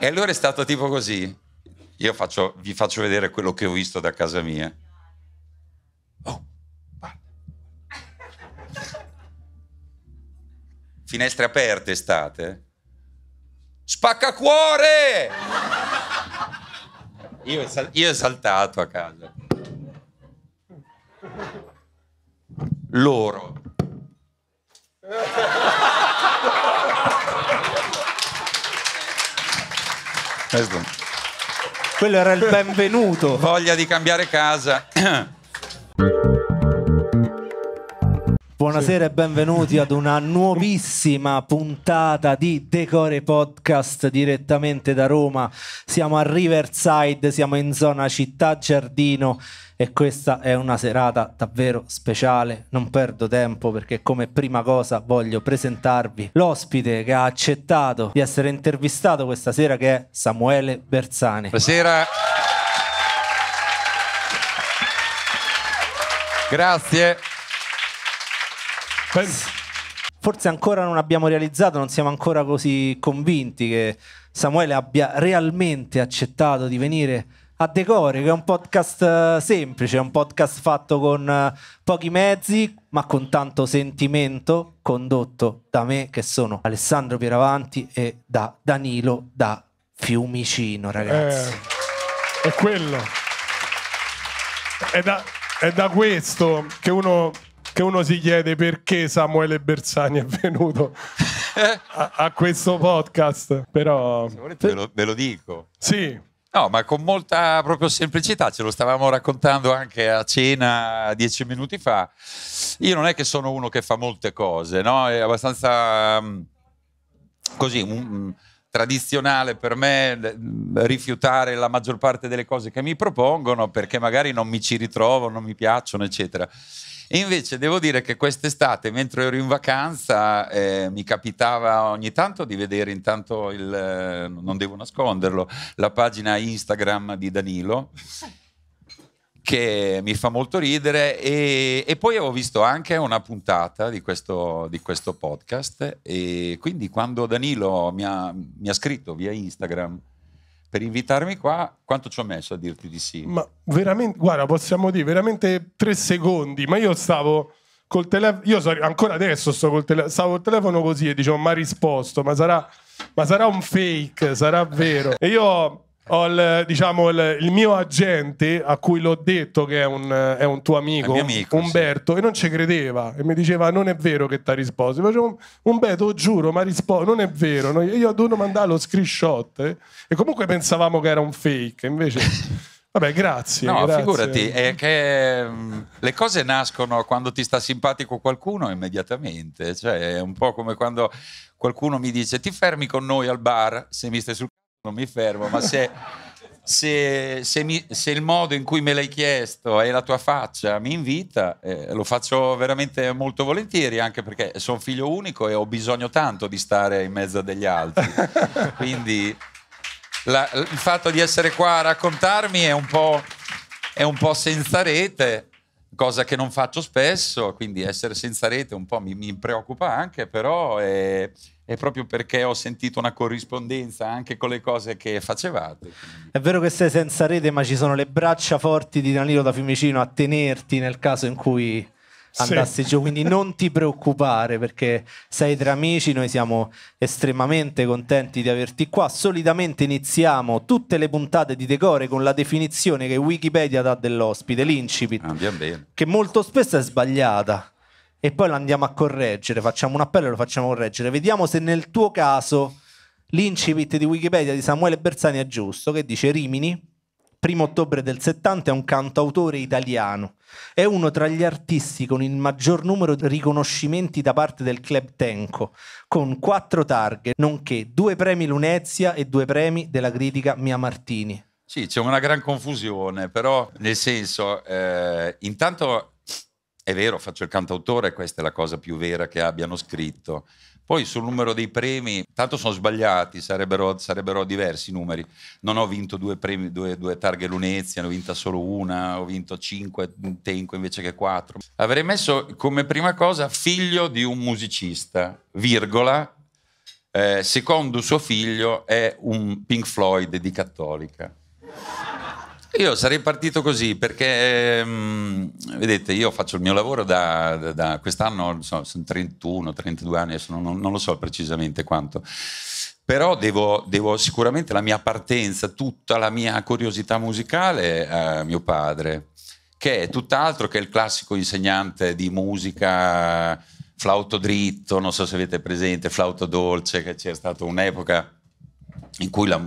E allora è stato tipo così. Io faccio, vi faccio vedere quello che ho visto da casa mia. Oh, Finestre aperte estate. Spaccacuore! Io, sal- io saltato a casa. Loro. Quello era il benvenuto. Voglia di cambiare casa. Buonasera sì. e benvenuti ad una nuovissima puntata di Decore Podcast direttamente da Roma. Siamo a Riverside, siamo in zona città giardino e questa è una serata davvero speciale. Non perdo tempo perché come prima cosa voglio presentarvi l'ospite che ha accettato di essere intervistato questa sera che è Samuele Bersani. Buonasera. Grazie. Forse ancora non abbiamo realizzato, non siamo ancora così convinti che Samuele abbia realmente accettato di venire a Decore, che è un podcast eh, semplice, è un podcast fatto con eh, pochi mezzi, ma con tanto sentimento, condotto da me, che sono Alessandro Pieravanti, e da Danilo da Fiumicino, ragazzi. Eh, è quello. È da, è da questo che uno che uno si chiede perché Samuele Bersani è venuto a, a questo podcast, però... ve lo, ve lo dico. Sì, No, ma con molta proprio semplicità, ce lo stavamo raccontando anche a cena dieci minuti fa. Io non è che sono uno che fa molte cose, no? È abbastanza mm, così, un, mm, tradizionale per me mm, rifiutare la maggior parte delle cose che mi propongono perché magari non mi ci ritrovo, non mi piacciono, eccetera. E invece devo dire che quest'estate, mentre ero in vacanza, eh, mi capitava ogni tanto di vedere intanto il, eh, non devo nasconderlo, la pagina Instagram di Danilo. che mi fa molto ridere e, e, poi ho visto anche una puntata di questo, di questo podcast e quindi quando Danilo mi ha, mi ha scritto via Instagram per invitarmi qua, quanto ci ho messo a dirti di sì? Ma veramente, guarda, possiamo dire veramente tre secondi, ma io stavo col telefono, io so, ancora adesso sto col telefono, stavo col telefono così e dicevo, ma ha risposto, ma sarà, ma sarà un fake, sarà vero. E io ho il, diciamo, il, il, mio agente a cui l'ho detto che è un, è un tuo amico, amico Umberto, sì. e non ci credeva e mi diceva: Non è vero che ti ha risposto. Facevo, Umberto, giuro, ma rispondo, non è vero. No? Io ho dovuto mandare lo screenshot eh? e comunque pensavamo che era un fake, invece. Vabbè, grazie. No, grazie. figurati, è che le cose nascono quando ti sta simpatico qualcuno immediatamente, cioè è un po' come quando qualcuno mi dice ti fermi con noi al bar se mi stai sul non mi fermo, ma se, se, se, mi, se, il modo in cui me l'hai chiesto e la tua faccia mi invita, eh, lo faccio veramente molto volentieri, anche perché sono figlio unico e ho bisogno tanto di stare in mezzo degli altri. Quindi la, il fatto di essere qua a raccontarmi è un po', è un po senza rete, cosa che non faccio spesso, quindi essere senza rete un po' mi, mi preoccupa anche, però... È, è proprio perché ho sentito una corrispondenza anche con le cose che facevate. È vero che sei senza rete, ma ci sono le braccia forti di Danilo da Fiumicino a tenerti nel caso in cui andassi sì. giù, quindi non ti preoccupare perché sei tra amici, noi siamo estremamente contenti di averti qua. Solitamente iniziamo tutte le puntate di Decore con la definizione che Wikipedia dà dell'ospite, l'incipit, ah, che molto spesso è sbagliata e poi lo andiamo a correggere, facciamo un appello e lo facciamo correggere. Vediamo se nel tuo caso l'incipit di Wikipedia di Samuele Bersani è giusto, che dice Rimini, primo ottobre del 70, è un cantautore italiano. È uno tra gli artisti con il maggior numero di riconoscimenti da parte del club Tenco, con quattro targhe, nonché due premi Lunezia e due premi della critica Mia Martini. Sì, c'è una gran confusione, però nel senso, eh, intanto è vero, faccio il cantautore, questa è la cosa più vera che abbiano scritto. Poi sul numero dei premi, tanto sono sbagliati, sarebbero, sarebbero diversi i numeri. Non ho vinto due, premi, due, due targhe Lunezia, ne ho vinta solo una, ho vinto cinque Tenco invece che quattro. Avrei messo come prima cosa figlio di un musicista, virgola, eh, secondo suo figlio è un Pink Floyd di cattolica. Io sarei partito così perché, um, vedete, io faccio il mio lavoro da, da, da quest'anno, so, sono 31, 32 anni, adesso non, non, lo so precisamente quanto, però devo, devo, sicuramente la mia partenza, tutta la mia curiosità musicale a mio padre, che è tutt'altro che il classico insegnante di musica, flauto dritto, non so se avete presente, flauto dolce, che c'è stata un'epoca in cui la,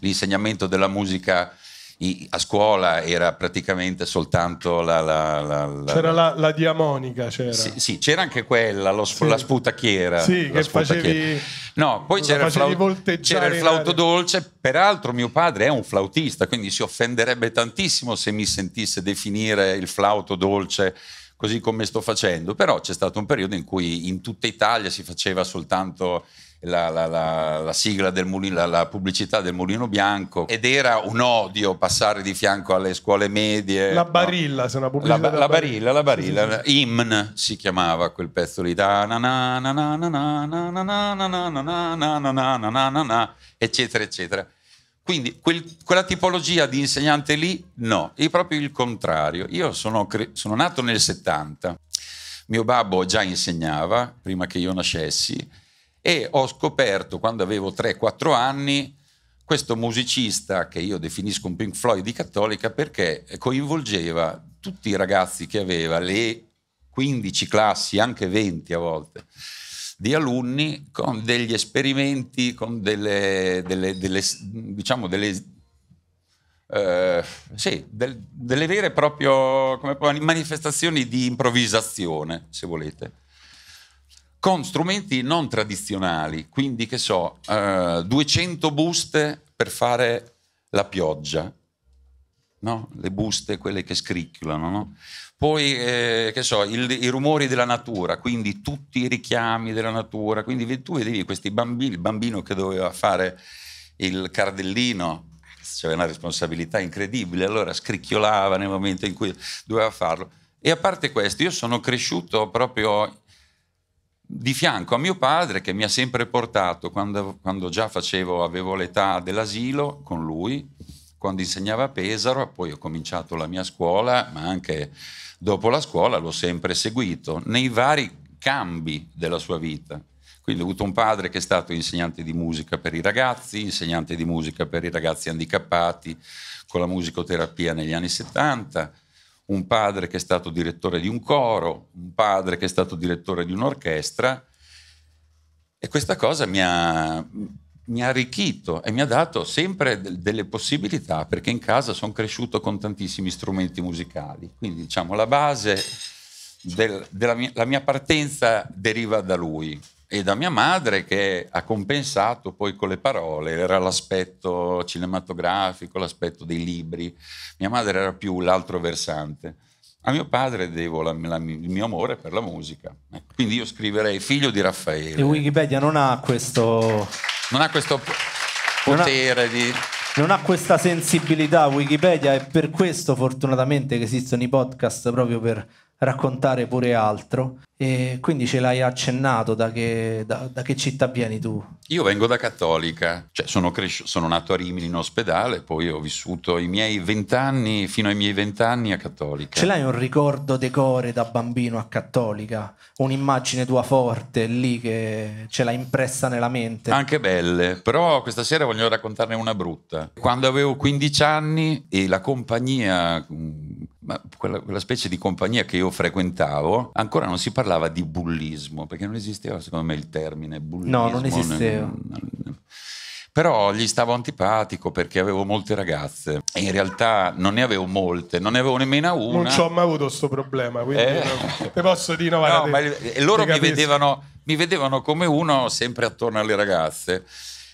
l'insegnamento della musica i, a scuola era praticamente soltanto la... la, la, la c'era la, diamonica, c'era. Sì, sì, c'era anche quella, lo, sì. la sputacchiera. Sì, che facevi... No, poi c'era il, flaut- c'era il flauto dolce, peraltro mio padre è un flautista, quindi si offenderebbe tantissimo se mi sentisse definire il flauto dolce così come sto facendo, però c'è stato un periodo in cui in tutta Italia si faceva soltanto la, la, la, la sigla del mulino, la, pubblicità del mulino bianco ed era un odio passare di fianco alle scuole medie. La barilla, no? se una pubblicità. La, barilla, barilla, la barilla, sì, sì. Imn si chiamava quel pezzo lì, da na na na na na na na na na na na na na na na eccetera eccetera. Quindi quel, quella tipologia di insegnante lì, no, è proprio il contrario. Io sono, cre- sono, nato nel 70, mio babbo già insegnava prima che io nascessi e ho scoperto quando avevo 3-4 anni questo musicista che io definisco un Pink Floyd di cattolica perché coinvolgeva tutti i ragazzi che aveva, le 15 classi, anche 20 a volte, di alunni con degli esperimenti, con delle, delle, delle diciamo, delle, eh, sì, del, delle vere e proprie manifestazioni di improvvisazione, se volete con strumenti non tradizionali, quindi che so, eh, 200 buste per fare la pioggia, no? le buste, quelle che scricchiolano, no? poi eh, che so, il, i rumori della natura, quindi tutti i richiami della natura, quindi tu vedevi questi bambini, il bambino che doveva fare il cardellino, c'era una responsabilità incredibile, allora scricchiolava nel momento in cui doveva farlo. E a parte questo, io sono cresciuto proprio di fianco a mio padre che mi ha sempre portato quando, quando già facevo, avevo l'età dell'asilo con lui, quando insegnava a Pesaro, poi ho cominciato la mia scuola, ma anche dopo la scuola l'ho sempre seguito nei vari cambi della sua vita. Quindi ho avuto un padre che è stato insegnante di musica per i ragazzi, insegnante di musica per i ragazzi handicappati, con la musicoterapia negli anni 70, un padre che è stato direttore di un coro, un padre che è stato direttore di un'orchestra e questa cosa mi ha, mi ha arricchito e mi ha dato sempre delle possibilità perché in casa sono cresciuto con tantissimi strumenti musicali, quindi diciamo la base del, della mia, la mia partenza deriva da lui e da mia madre che ha compensato poi con le parole, era l'aspetto cinematografico, l'aspetto dei libri, mia madre era più l'altro versante. A mio padre devo la, la, il mio amore per la musica, ecco, quindi io scriverei figlio di Raffaele. E Wikipedia non ha questo... Non ha questo potere non ha... di non ha questa sensibilità Wikipedia, è per questo fortunatamente che esistono i podcast proprio per raccontare pure altro. E quindi ce l'hai accennato da che, da, da che città vieni tu? Io vengo da Cattolica, cioè sono, cresci- sono, nato a Rimini in ospedale, poi ho vissuto i miei vent'anni, fino ai miei vent'anni a Cattolica. Ce l'hai un ricordo decore da bambino a Cattolica? Un'immagine tua forte lì che ce l'hai impressa nella mente? Anche belle, però questa sera voglio raccontarne una brutta. Quando avevo 15 anni e la compagnia mm, ma quella, quella, specie di compagnia che io frequentavo, ancora non si parlava di bullismo, perché non esisteva secondo me il termine bullismo. No, non esisteva. Non, non, però gli stavo antipatico perché avevo molte ragazze e in realtà non ne avevo molte, non ne avevo nemmeno una. Non ci ho mai avuto questo problema, quindi eh. te posso dire no, guarda, no, te, ma loro mi vedevano, mi vedevano come uno sempre attorno alle ragazze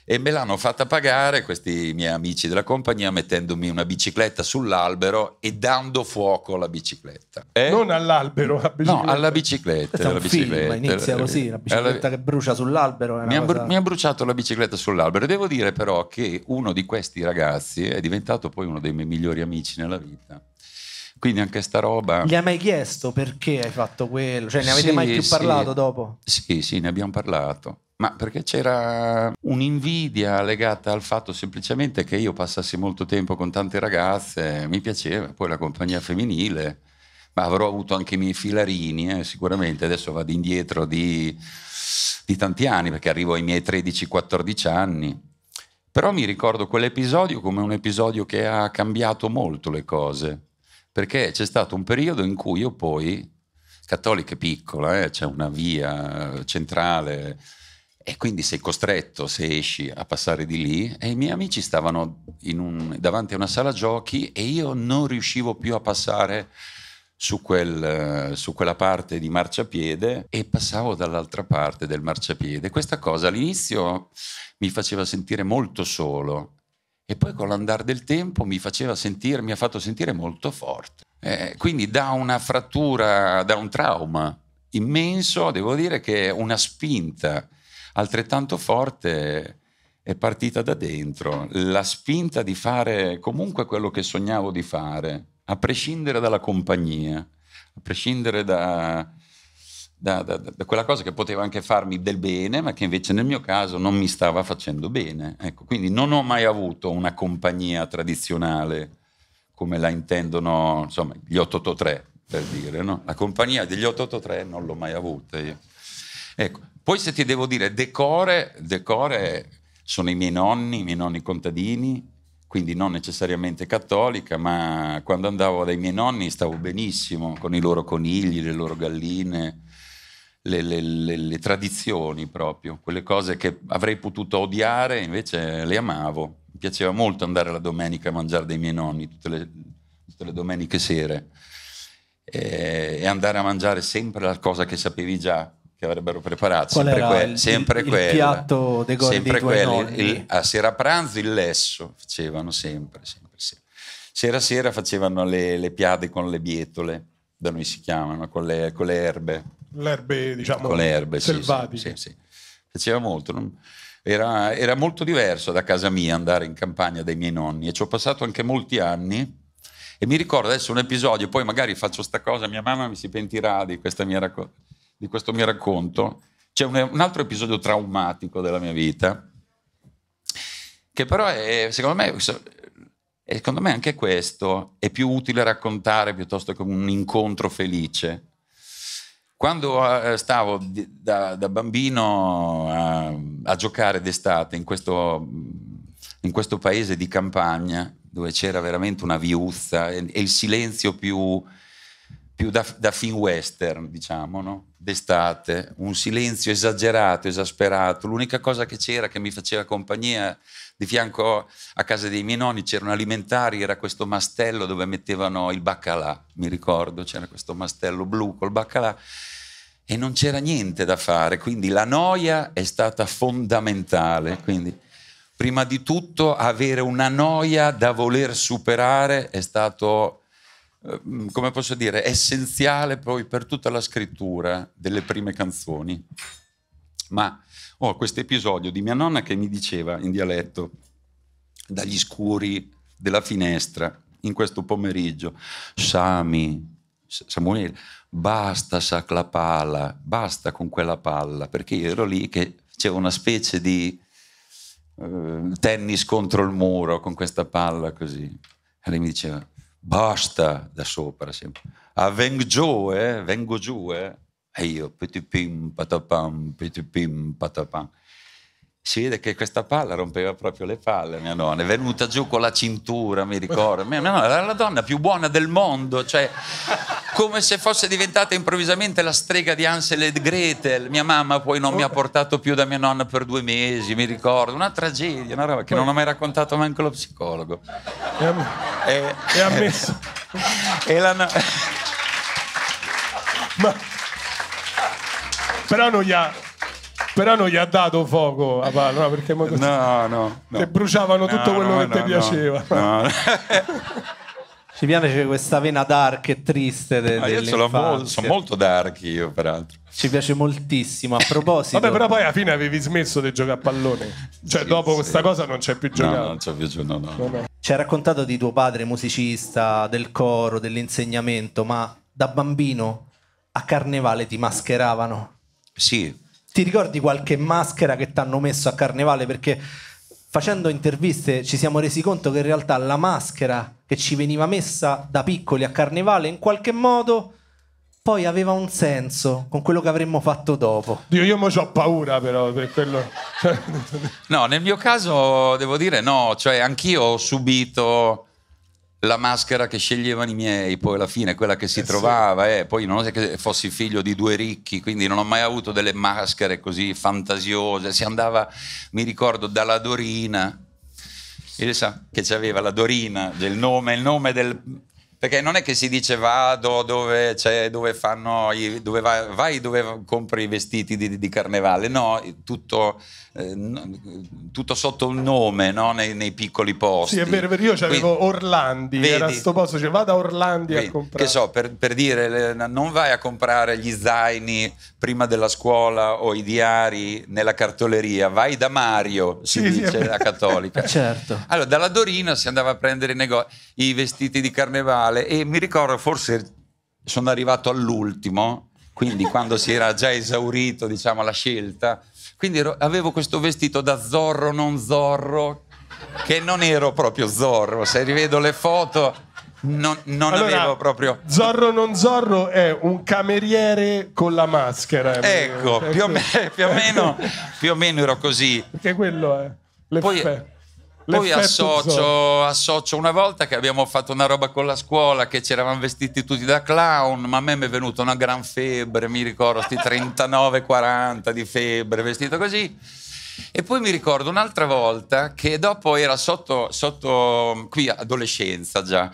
e me l'hanno fatta pagare questi miei amici della compagnia mettendomi una bicicletta sull'albero e dando fuoco alla bicicletta. Eh? Non all'albero, alla bicicletta. No, alla bicicletta. Alla bicicletta. Film, inizia eh, così, la bicicletta alla... che brucia sull'albero. Mi, cosa... ha br- bruciato la bicicletta sull'albero. Devo dire però che uno di questi ragazzi è diventato poi uno dei miei migliori amici nella vita. Quindi anche sta roba. Gli hai mai chiesto perché hai fatto quello? Cioè, ne avete sì, mai più parlato dopo? Sì, sì, ne abbiamo parlato ma perché c'era un'invidia legata al fatto semplicemente che io passassi molto tempo con tante ragazze, mi piaceva, poi la compagnia femminile, ma avrò avuto anche i miei filarini, eh, sicuramente adesso vado indietro di, di tanti anni, perché arrivo ai miei 13-14 anni. Però mi ricordo quell'episodio come un episodio che ha cambiato molto le cose, perché c'è stato un periodo in cui io poi, cattolica piccola, eh, c'è una via eh, centrale, e quindi sei costretto, se esci, a passare di lì. E i miei amici stavano un, davanti a una sala giochi e io non riuscivo più a passare su, quel, su, quella parte di marciapiede e passavo dall'altra parte del marciapiede. Questa cosa all'inizio mi faceva sentire molto solo e poi con l'andare del tempo mi, sentire, mi ha fatto sentire molto forte. Eh, quindi da una frattura, da un trauma immenso, devo dire che una spinta altrettanto forte è partita da dentro, la spinta di fare comunque quello che sognavo di fare, a prescindere dalla compagnia, a prescindere da, da, da, da, quella cosa che poteva anche farmi del bene, ma che invece nel mio caso non mi stava facendo bene. Ecco, quindi non ho mai avuto una compagnia tradizionale come la intendono insomma, gli 883, per dire. No? La compagnia degli 883 non l'ho mai avuta io. Ecco. Poi se ti devo dire, decore, decore sono i miei nonni, i miei nonni contadini, quindi non necessariamente cattolica, ma quando andavo dai miei nonni stavo benissimo con i loro conigli, le loro galline, le, le, le, le, tradizioni proprio, quelle cose che avrei potuto odiare, invece le amavo. Mi piaceva molto andare la domenica a mangiare dai miei nonni, tutte le, tutte domeniche sere, e, eh, e andare a mangiare sempre la cosa che sapevi già, che avrebbero preparato Qual sempre, que- il, sempre il, quella, il piatto dei gol sempre quelli, il, a sera pranzo il lesso facevano sempre, sempre, sempre. sera sera facevano le, le, piade con le bietole da noi si chiamano con le, con le erbe l'erbe diciamo con le erbe, selvatiche sì, sì, sì, faceva molto non... era, era molto diverso da casa mia andare in campagna dai miei nonni e ci ho passato anche molti anni e mi ricordo adesso un episodio, poi magari faccio questa cosa, mia mamma mi si pentirà di questa mia raccolta di questo mio racconto, c'è un, un altro episodio traumatico della mia vita, che però è, secondo me, e eh, secondo me anche questo è più utile raccontare piuttosto che un incontro felice. Quando eh, stavo da, da bambino a, a, giocare d'estate in questo, in questo, paese di campagna dove c'era veramente una viuzza e, e il silenzio più più da, da film western, diciamo, no? d'estate, un silenzio esagerato, esasperato. L'unica cosa che c'era che mi faceva compagnia di fianco a casa dei miei nonni c'erano alimentari, era questo mastello dove mettevano il baccalà, mi ricordo, c'era questo mastello blu col baccalà e non c'era niente da fare, quindi la noia è stata fondamentale, quindi prima di tutto avere una noia da voler superare è stato Ehm, mm, come posso dire, essenziale poi per tutta la scrittura delle prime canzoni. Ma ho oh, questo episodio di mia nonna che mi diceva in dialetto, dagli scuri della finestra, in questo pomeriggio, Sami, Samuele, basta la pala, basta con quella palla, perché io ero lì che c'era una specie di eh, tennis contro il muro con questa palla così. E lei mi diceva, Bashta, dhe shu, përëshim. A vengë gjoë, vengë gjoë, e jo, pëtipim, pëtipim, patapam. pëtipim, pëtipim, si vede che questa palla rompeva proprio le palle, mia nonna, è venuta giù con la cintura, mi ricordo, mia, mia nonna era la donna più buona del mondo, cioè come se fosse diventata improvvisamente la strega di Ansel e Gretel, mia mamma poi non mi ha portato più da mia nonna per due mesi, mi ricordo, una tragedia, una roba che non ho mai raccontato neanche lo psicologo. E, e messo E la... No... Ma... Però non gli ha però non gli ha dato fuoco a palla, no, perché mo- No, no, no. Te bruciavano No, tutto quello no, che ti no, piaceva. No, Ci piace questa vena dark e triste de- Ah, io sono dell'infanzia. molto, sono molto dark io, peraltro. Ci piace moltissimo. A proposito, Vabbè, però poi alla fine avevi smesso di giocare a pallone. Cioè, Sì, dopo sì. questa cosa non c'è più No, giocato. non c'è più no, no. ci hai raccontato di tuo padre musicista, del coro, dell'insegnamento, ma da bambino a carnevale ti mascheravano? Sì, ti ricordi qualche maschera che ti hanno messo a carnevale? Perché facendo interviste ci siamo resi conto che in realtà la maschera che ci veniva messa da piccoli a carnevale in qualche modo poi aveva un senso con quello che avremmo fatto dopo. Dio, io mo ho paura però per quello. no, nel mio caso devo dire no, cioè anch'io ho subito la maschera che sceglievano i miei, poi alla fine quella che si eh trovava, sì. eh, poi non è che fossi figlio di due ricchi, quindi non ho mai avuto delle maschere così fantasiose, si andava, mi ricordo, dalla Dorina, e sa che c'aveva la Dorina, del nome, il nome del... Perché non è che si dice vado ah, dove, cioè, dove fanno, dove vai, vai, dove compri i vestiti di, di carnevale, no, tutto eh, tutto sotto un nome no? nei, nei, piccoli posti. Sì, è vero, io avevo Orlandi, vedi, era sto posto, cioè vado a Orlandi vedi, a comprare. Che so, per, per, dire, non vai a comprare gli zaini prima della scuola o i diari nella cartoleria, vai da Mario, si sì, dice sì, la cattolica. certo. Allora, dalla Dorina si andava a prendere i, nego- i vestiti di carnevale e mi ricordo forse sono arrivato all'ultimo, quindi quando si era già esaurito diciamo, la scelta, quindi ero, avevo questo vestito da zorro non zorro, che non ero proprio zorro, se rivedo le foto... Non, non allora, avevo proprio. Zorro non Zorro è un cameriere con la maschera. Ecco, eh, più o, me, più, o meno, più o, meno, ero così. Perché quello è. L'effetto. Poi, poi associo, associo, una volta che abbiamo fatto una roba con la scuola, che ci eravamo vestiti tutti da clown, ma a me mi è venuta una gran febbre, mi ricordo, sti 39-40 di febbre, vestito così. E poi mi ricordo un'altra volta che dopo era sotto, sotto, qui adolescenza già,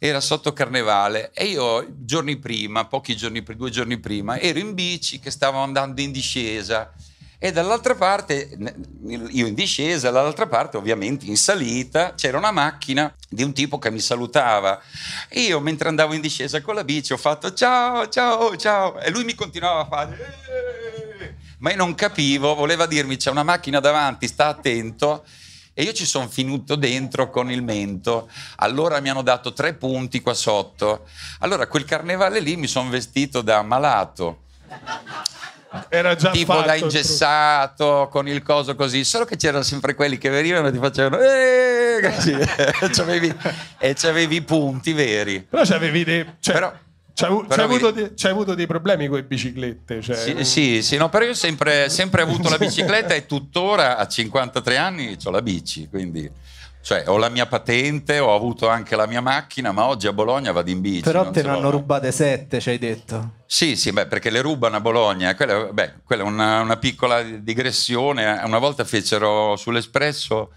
era sotto carnevale e io giorni prima, pochi giorni due giorni prima, ero in bici che stavo andando in discesa e dall'altra parte, io in discesa, dall'altra parte ovviamente in salita, c'era una macchina di un tipo che mi salutava. Io mentre andavo in discesa con la bici ho fatto ciao, ciao, ciao e lui mi continuava a fare... Eeeh. Ma io non capivo, voleva dirmi c'è una macchina davanti, sta attento e io ci sono finito dentro con il mento. Allora mi hanno dato tre punti qua sotto. Allora quel carnevale lì mi sono vestito da malato. Era già tipo fatto, da ingessato con il coso così, solo che c'erano sempre quelli che venivano e ti facevano eh, così. e c'avevi i punti veri. Però c'avevi dei... Cioè, Però, c'hai, avuto, mi... avuto, dei problemi con le biciclette? Cioè... Sì, sì, sì, no, però io ho sempre, sempre avuto la bicicletta e tuttora a 53 anni ho la bici, quindi... Cioè, ho la mia patente, ho avuto anche la mia macchina, ma oggi a Bologna vado in bici. Però te ne hanno rubate sette, ci hai detto. Sì, sì, beh, perché le rubano a Bologna. Quella, beh, quella è una, una, piccola digressione. Una volta fecero sull'Espresso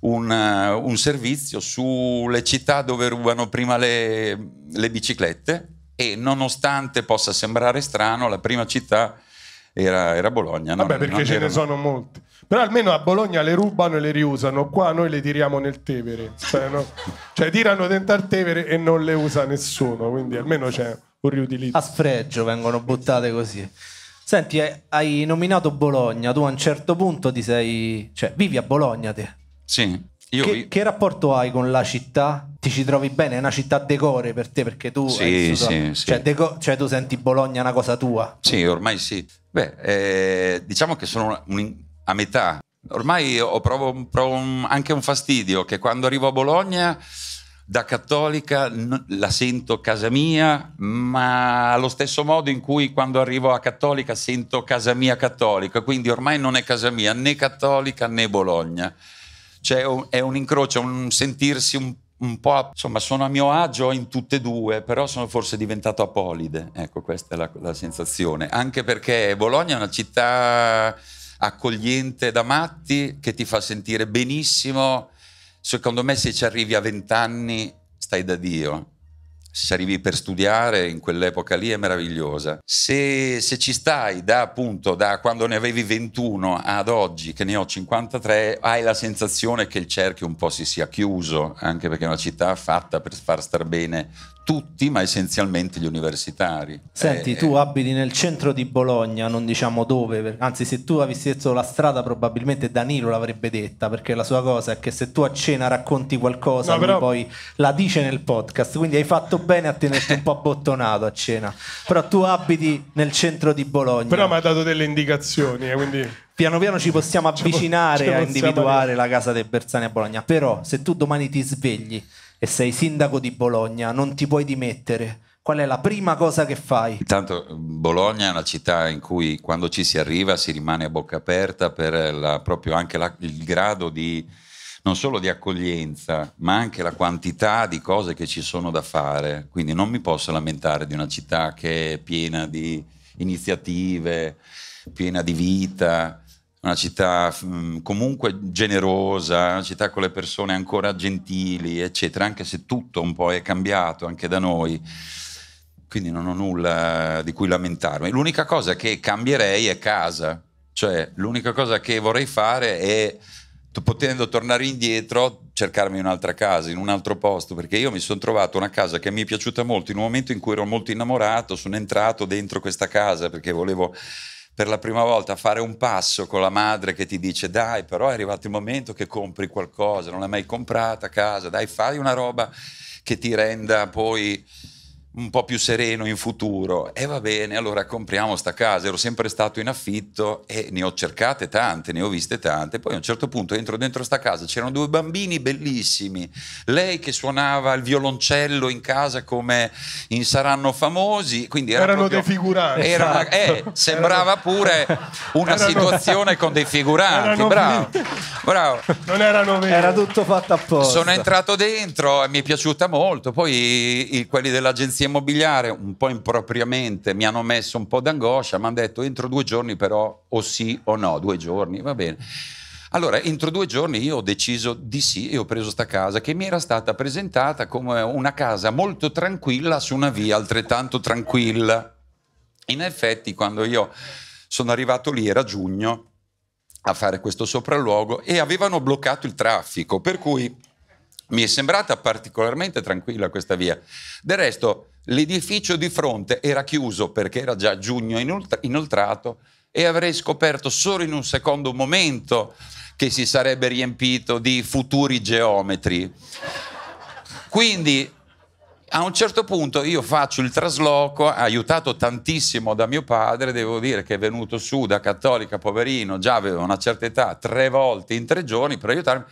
un, eh, un servizio sulle città dove rubano prima le, le biciclette e nonostante possa sembrare strano, la prima città era, era Bologna. Vabbè, non, perché non ce erano... ne sono molte. Però almeno a Bologna le rubano e le riusano, qua noi le tiriamo nel Tevere. Cioè, no? cioè tirano dentro al Tevere e non le usa nessuno, quindi almeno c'è un riutilizzo. A sfregio vengono buttate così. Senti, eh, hai nominato Bologna, tu a un certo punto ti sei... cioè vivi a Bologna te. Sì. Io che, vi... che rapporto hai con la città? Ti ci trovi bene? È una città decore per te perché tu... Sì, vissuto... sì, sì. Cioè, deco... cioè tu senti Bologna una cosa tua? Sì, ormai sì. Beh, eh, diciamo che sono un, a metà. Ormai ho provo, provo un, anche un fastidio che quando arrivo a Bologna da cattolica la sento casa mia, ma allo stesso modo in cui quando arrivo a cattolica sento casa mia cattolica, quindi ormai non è casa mia né cattolica né Bologna. Cioè è un incrocio, un sentirsi un, un po', insomma sono a mio agio in tutte e due, però sono forse diventato apolide, ecco questa è la, la sensazione, anche perché Bologna è una città accogliente da matti, che ti fa sentire benissimo. Secondo me se ci arrivi a vent'anni stai da Dio. Se arrivi per studiare in quell'epoca lì è meravigliosa. Se, se ci stai da appunto da quando ne avevi 21 ad oggi, che ne ho 53, hai la sensazione che il cerchio un po' si sia chiuso, anche perché è una città fatta per far star bene tutti, ma essenzialmente gli universitari. Senti, eh, tu abiti nel centro di Bologna, non diciamo dove, anzi se tu avessi detto la strada probabilmente Danilo l'avrebbe detta, perché la sua cosa è che se tu a cena racconti qualcosa no, però... poi la dice nel podcast, quindi hai fatto bene a tenerti un po' abbottonato a cena, però tu abiti nel centro di Bologna. Però mi ha dato delle indicazioni, eh, quindi piano piano ci possiamo avvicinare ci a individuare la casa dei Bersani a Bologna. Però se tu domani ti svegli e sei sindaco di Bologna, non ti puoi dimettere. Qual è la prima cosa che fai? Intanto Bologna è una città in cui quando ci si arriva si rimane a bocca aperta per la, proprio anche la, il grado di non solo di accoglienza, ma anche la quantità di cose che ci sono da fare. Quindi non mi posso lamentare di una città che è piena di iniziative, piena di vita, una città mm, comunque generosa, una città con le persone ancora gentili, eccetera, anche se tutto un po' è cambiato anche da noi. Quindi non ho nulla di cui lamentarmi. L'unica cosa che cambierei è casa, cioè l'unica cosa che vorrei fare è potendo tornare indietro, cercarmi un'altra casa, in un altro posto, perché io mi sono trovato una casa che mi è piaciuta molto in un momento in cui ero molto innamorato, sono entrato dentro questa casa perché volevo per la prima volta fare un passo con la madre che ti dice dai però è arrivato il momento che compri qualcosa, non l'hai mai comprata a casa, dai fai una roba che ti renda poi un po' più sereno in futuro. E va bene, allora compriamo sta casa. Ero sempre stato in affitto e ne ho cercate tante, ne ho viste tante. Poi a un certo punto entro dentro sta casa, c'erano due bambini bellissimi. Lei che suonava il violoncello in casa come in Saranno famosi, quindi era erano proprio, dei figuranti. Era una, eh, esatto. sembrava pure una erano, situazione con dei figuranti, bravo. bravo. Non erano vero. Era tutto fatto apposta. Sono entrato dentro e mi è piaciuta molto. Poi i, quelli dell'agenzia agenzia immobiliare un po' impropriamente mi hanno messo un po' d'angoscia, mi hanno detto entro due giorni però o sì o no, due giorni, va bene. Allora, entro due giorni io ho deciso di sì e ho preso questa casa che mi era stata presentata come una casa molto tranquilla su una via altrettanto tranquilla. In effetti, quando io sono arrivato lì era giugno a fare questo sopralluogo e avevano bloccato il traffico, per cui mi è sembrata particolarmente tranquilla questa via. Del resto, L'edificio di fronte era chiuso perché era già giugno inoltrato e avrei scoperto solo in un secondo momento che si sarebbe riempito di futuri geometri. Quindi a un certo punto io faccio il trasloco, aiutato tantissimo da mio padre, devo dire che è venuto su da cattolica, poverino, già aveva una certa età, tre volte in tre giorni per aiutarmi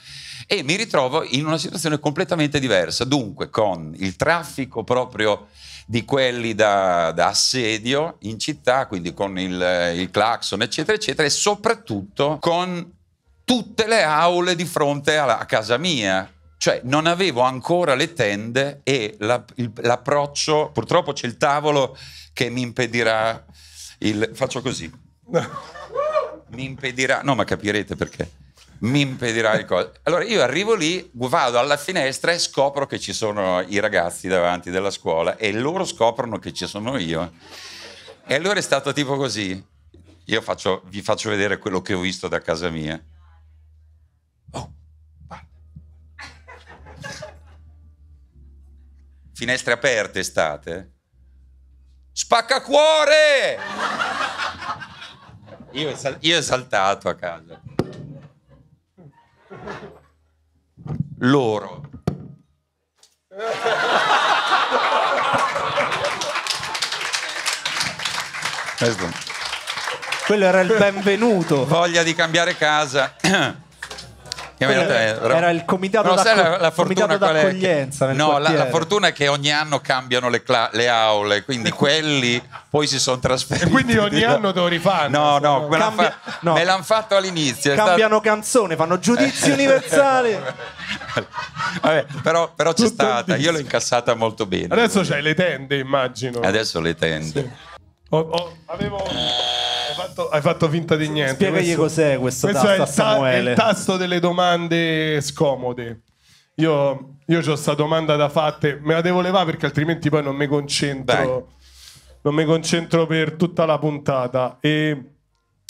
e mi ritrovo in una situazione completamente diversa, dunque con il traffico proprio di quelli da, da assedio in città, quindi con il, il clacson eccetera eccetera e soprattutto con tutte le aule di fronte alla, a casa mia, cioè non avevo ancora le tende e la, il, l'approccio, purtroppo c'è il tavolo che mi impedirà il... Faccio così. mi impedirà... No, ma capirete perché. Mi impedirà il cosa. Allora io arrivo lì, vado alla finestra e scopro che ci sono i ragazzi davanti della scuola e loro scoprono che ci sono io. E allora è stato tipo così. Io faccio, vi faccio vedere quello che ho visto da casa mia. finestre aperte estate, spaccacuore! Io, io saltato a casa. Loro. Quello era il benvenuto. Voglia di cambiare casa era, era, il comitato, no, d'acco- la, d'accoglienza. Che, no, la, la, fortuna è che ogni anno cambiano le, cla- le aule, quindi quelli poi si sono trasferiti. E quindi ogni anno devo lo No, no, me, l'hanno, fa- no. me fatto all'inizio. Cambiano stato... canzone, fanno giudizio universale. Vabbè, però, però c'è Tutto stata, io l'ho incassata molto bene. Adesso c'hai le tende, immagino. Adesso le tende. Sì. Oh, oh, avevo hai fatto, hai fatto finta di niente. Spiegagli questo, cos'è questo, questo tasto è il, ta- il tasto delle domande scomode. Io, io ho questa domanda da fatte, me la devo levare perché altrimenti poi non mi concentro. Dai. Non mi concentro per tutta la puntata. E,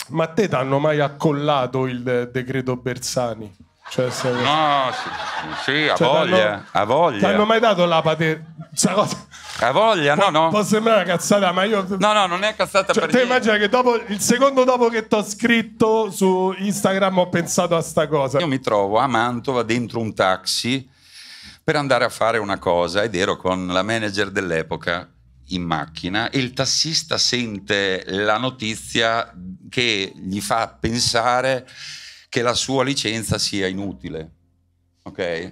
ma a te ti hanno mai accollato il decreto Bersani? Cioè, se... No, sì, sì a, cioè, voglia, hanno, a voglia. Ti hanno mai dato la patente? Cosa... A voglia, no, no. Può sembrare una cazzata, ma io. No, no, non è cazzata cioè, per te niente. immagina che dopo, il secondo dopo che ti ho scritto su Instagram ho pensato a sta cosa. Io mi trovo a Mantova dentro un taxi per andare a fare una cosa ed ero con la manager dell'epoca in macchina e il tassista sente la notizia che gli fa pensare che la sua licenza sia inutile. Ok?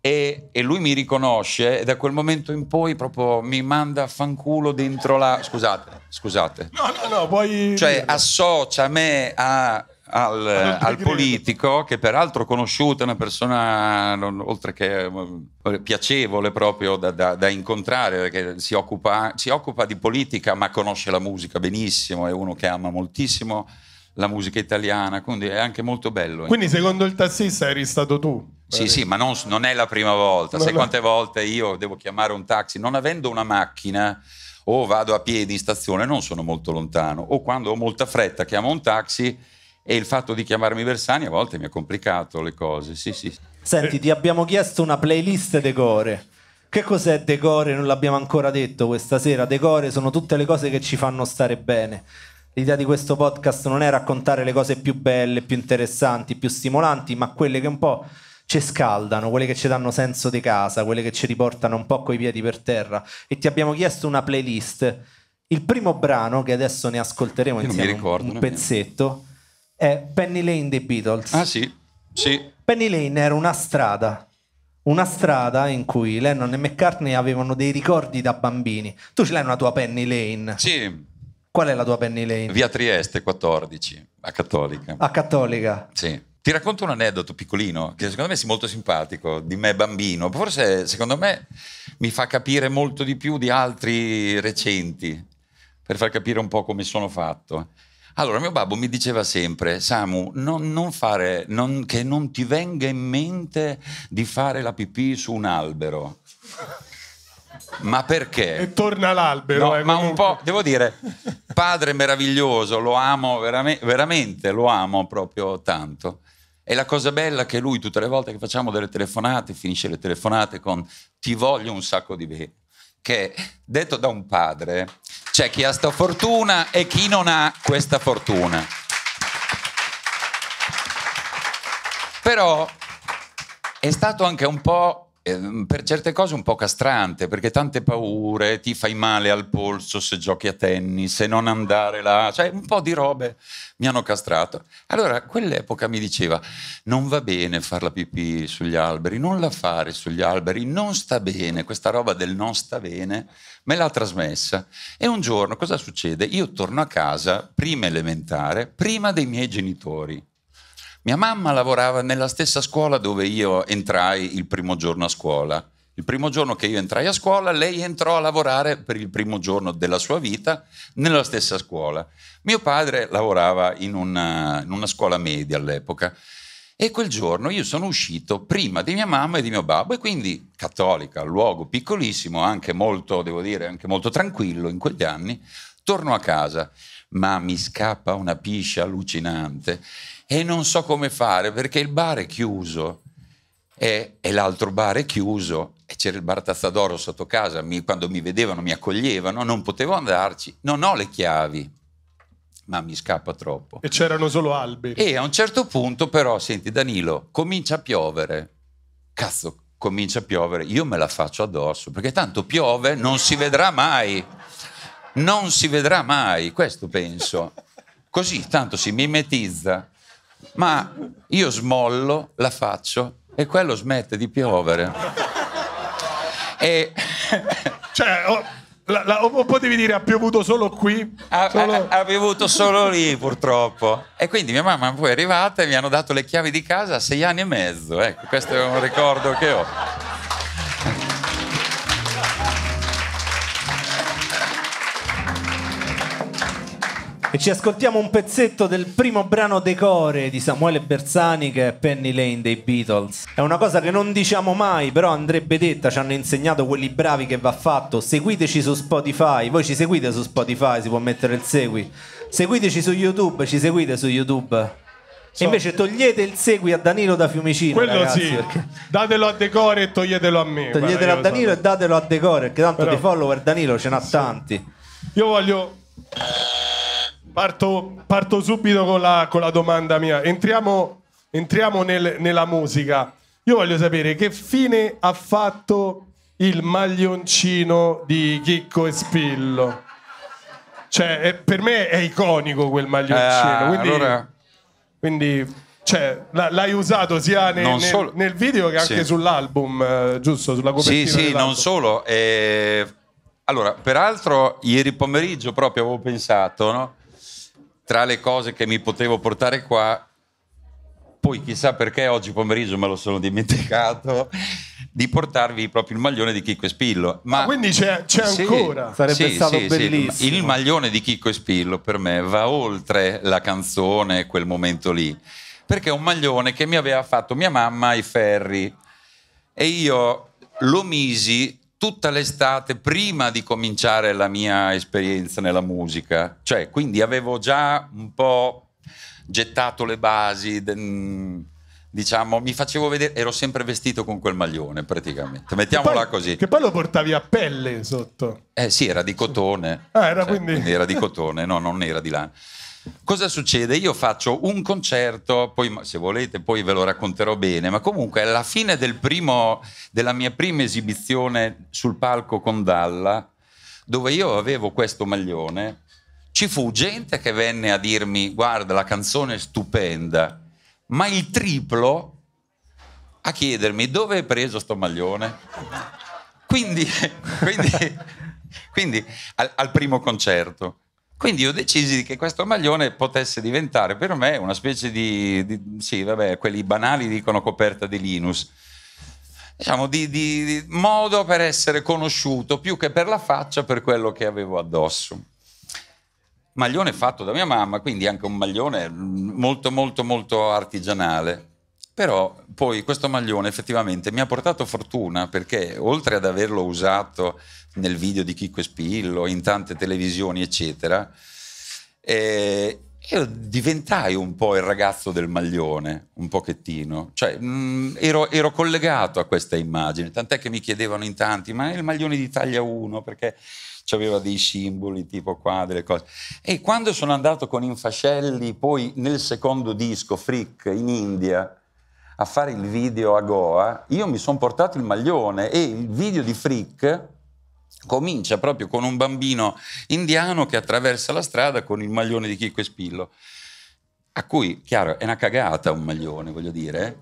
E, e, lui mi riconosce e da quel momento in poi proprio mi manda a fanculo dentro la... Scusate, scusate. No, no, no, poi... Cioè associa me a, al, al politico, che peraltro conosciuto, è una persona non, oltre che eh, piacevole proprio da, da, da incontrare, perché si occupa, si occupa di politica ma conosce la musica benissimo, è uno che ama moltissimo la musica italiana, quindi è anche molto bello. Eh. Quindi secondo il tassista eri stato tu? Sì, sì, ma non, non è la prima volta. No, Sai no. quante volte io devo chiamare un taxi non avendo una macchina o vado a piedi in stazione, non sono molto lontano, o quando ho molta fretta chiamo un taxi e il fatto di chiamarmi Bersani a volte mi ha complicato le cose. Sì, sì. Senti, ti abbiamo chiesto una playlist decore. Che cos'è decore? Non l'abbiamo ancora detto questa sera. Decore sono tutte le cose che ci fanno stare bene. L'idea di questo podcast non è raccontare le cose più belle, più interessanti, più stimolanti, ma quelle che un po' ci scaldano, quelle che ci danno senso di casa, quelle che ci riportano un po' coi piedi per terra. E ti abbiamo chiesto una playlist. Il primo brano, che adesso ne ascolteremo Io insieme ricordo, un pezzetto, è Penny Lane dei Beatles. Ah sì, sì. Penny Lane era una strada una strada in cui Lennon e McCartney avevano dei ricordi da bambini. Tu ce l'hai una tua Penny Lane? Sì. Qual è la tua Penny Lane? Via Trieste 14, a Cattolica. A Cattolica? Sì. Ti racconto un aneddoto piccolino che secondo me è molto simpatico, di me bambino, forse secondo me mi fa capire molto di più di altri recenti, per far capire un po' come sono fatto. Allora, mio babbo mi diceva sempre, Samu, non, non fare, non, che non ti venga in mente di fare la pipì su un albero. Ma perché? E torna l'albero. No, eh, ma comunque. un po', devo dire, padre meraviglioso, lo amo veramente, veramente, lo amo proprio tanto. E la cosa bella è che lui tutte le volte che facciamo delle telefonate, finisce le telefonate con ti voglio un sacco di bene. Che detto da un padre, c'è chi ha sta fortuna e chi non ha questa fortuna. Però è stato anche un po' Ehm, per certe cose un po' castrante, perché tante paure, ti fai male al polso se giochi a tennis, se non andare là, cioè un po' di robe mi hanno castrato. Allora, quell'epoca mi diceva, non va bene far la pipì sugli alberi, non la fare sugli alberi, non sta bene, questa roba del non sta bene, me l'ha trasmessa. E un giorno cosa succede? Io torno a casa, prima elementare, prima dei miei genitori. Mia mamma lavorava nella stessa scuola dove io entrai il primo giorno a scuola. Il primo giorno che io entrai a scuola, lei entrò a lavorare per il primo giorno della sua vita nella stessa scuola. Mio padre lavorava in una, in una scuola media all'epoca e quel giorno io sono uscito prima di mia mamma e di mio babbo e quindi cattolica, luogo piccolissimo, anche molto, devo dire, anche molto tranquillo in quegli anni, torno a casa, ma mi scappa una piscia allucinante e non so come fare perché il bar è chiuso e, e l'altro bar è chiuso e c'era il bar Tazzadoro sotto casa, mi, quando mi vedevano mi accoglievano, non potevo andarci, non ho le chiavi, ma mi scappa troppo. E c'erano solo alberi. E a un certo punto però, senti Danilo, comincia a piovere, cazzo, comincia a piovere, io me la faccio addosso, perché tanto piove, non si vedrà mai, non si vedrà mai, questo penso. Così tanto si mimetizza ma io smollo, la faccio e quello smette di piovere. E... Cioè, o, la, la, o potevi dire ha piovuto solo qui? Ha, solo... Ha, ha, piovuto solo lì, purtroppo. E quindi mia mamma poi è arrivata e mi hanno dato le chiavi di casa a sei anni e mezzo. Ecco, questo è un ricordo che ho. E ci ascoltiamo un pezzetto del primo brano decore di Samuele Bersani che è Penny Lane dei Beatles. È una cosa che non diciamo mai, però andrebbe detta, ci hanno insegnato quelli bravi che va fatto. Seguiteci su Spotify, voi ci seguite su Spotify, si può mettere il segui. Seguiteci su YouTube, ci seguite su YouTube. So. Invece togliete il segui a Danilo da Fiumicino. Quello ragazzi, sì. Perché... Datelo a Decore e toglietelo a me. Toglietelo a Danilo so. e datelo a Decore, perché tanto Però... di follower Danilo ce n'ha sì. tanti. Io voglio Parto, parto subito con la, con la, domanda mia. Entriamo, entriamo nel, nella musica. Io voglio sapere che fine ha fatto il maglioncino di Chicco e Spillo. Cioè, è, per me è iconico quel maglioncino. Eh, quindi, allora... quindi cioè, l'hai usato sia nel, nel, nel video che anche sì. sull'album, eh, giusto? Sulla copertina. Sì, sì, non solo. Eh, allora, peraltro, ieri pomeriggio proprio avevo pensato, no? tra le cose che mi potevo portare qua, poi chissà perché oggi pomeriggio me lo sono dimenticato, di portarvi proprio il maglione di Chicco e Spillo. Ah, Ma ah, quindi c'è, c'è sì, ancora. Sarebbe sì, stato sì, bellissimo. Il maglione di Chicco e Spillo per me va oltre la canzone quel momento lì, perché è un maglione che mi aveva fatto mia mamma ai ferri e io lo misi tutta l'estate prima di cominciare la mia esperienza nella musica, cioè quindi avevo già un po' gettato le basi, mm, diciamo, mi facevo vedere, ero sempre vestito con quel maglione praticamente, mettiamola poi, così. Che poi lo portavi a pelle sotto. Eh sì, era di cotone. Ah, era, cioè, quindi... quindi era di cotone, no, non era di lana. Cosa succede? Io faccio un concerto, poi se volete poi ve lo racconterò bene, ma comunque alla fine del primo, della mia prima esibizione sul palco con Dalla, dove io avevo questo maglione, ci fu gente che venne a dirmi guarda la canzone è stupenda, ma il triplo a chiedermi dove hai preso sto maglione. Quindi, quindi, quindi al, al primo concerto. Quindi ho decisi che questo maglione potesse diventare per me una specie di, di sì, vabbè, quelli banali dicono coperta di Linus. Diciamo di, di, di, modo per essere conosciuto più che per la faccia, per quello che avevo addosso. Maglione fatto da mia mamma, quindi anche un maglione mm, molto, molto, molto artigianale. Però poi questo maglione effettivamente mi ha portato fortuna perché oltre ad averlo usato nel video di Chicco Spillo, in tante televisioni, eccetera. E eh, io diventai un po' il ragazzo del maglione, un pochettino, cioè mh, mm, ero, ero, collegato a questa immagine, tant'è che mi chiedevano in tanti, ma è il maglione di taglia 1 perché aveva dei simboli tipo qua, delle cose. E quando sono andato con Infascelli, poi nel secondo disco, Frick, in India, a fare il video a Goa, io mi sono portato il maglione e il video di Frick comincia proprio con un bambino indiano che attraversa la strada con il maglione di Chicco e Spillo. A cui, chiaro, è una cagata un maglione, voglio dire,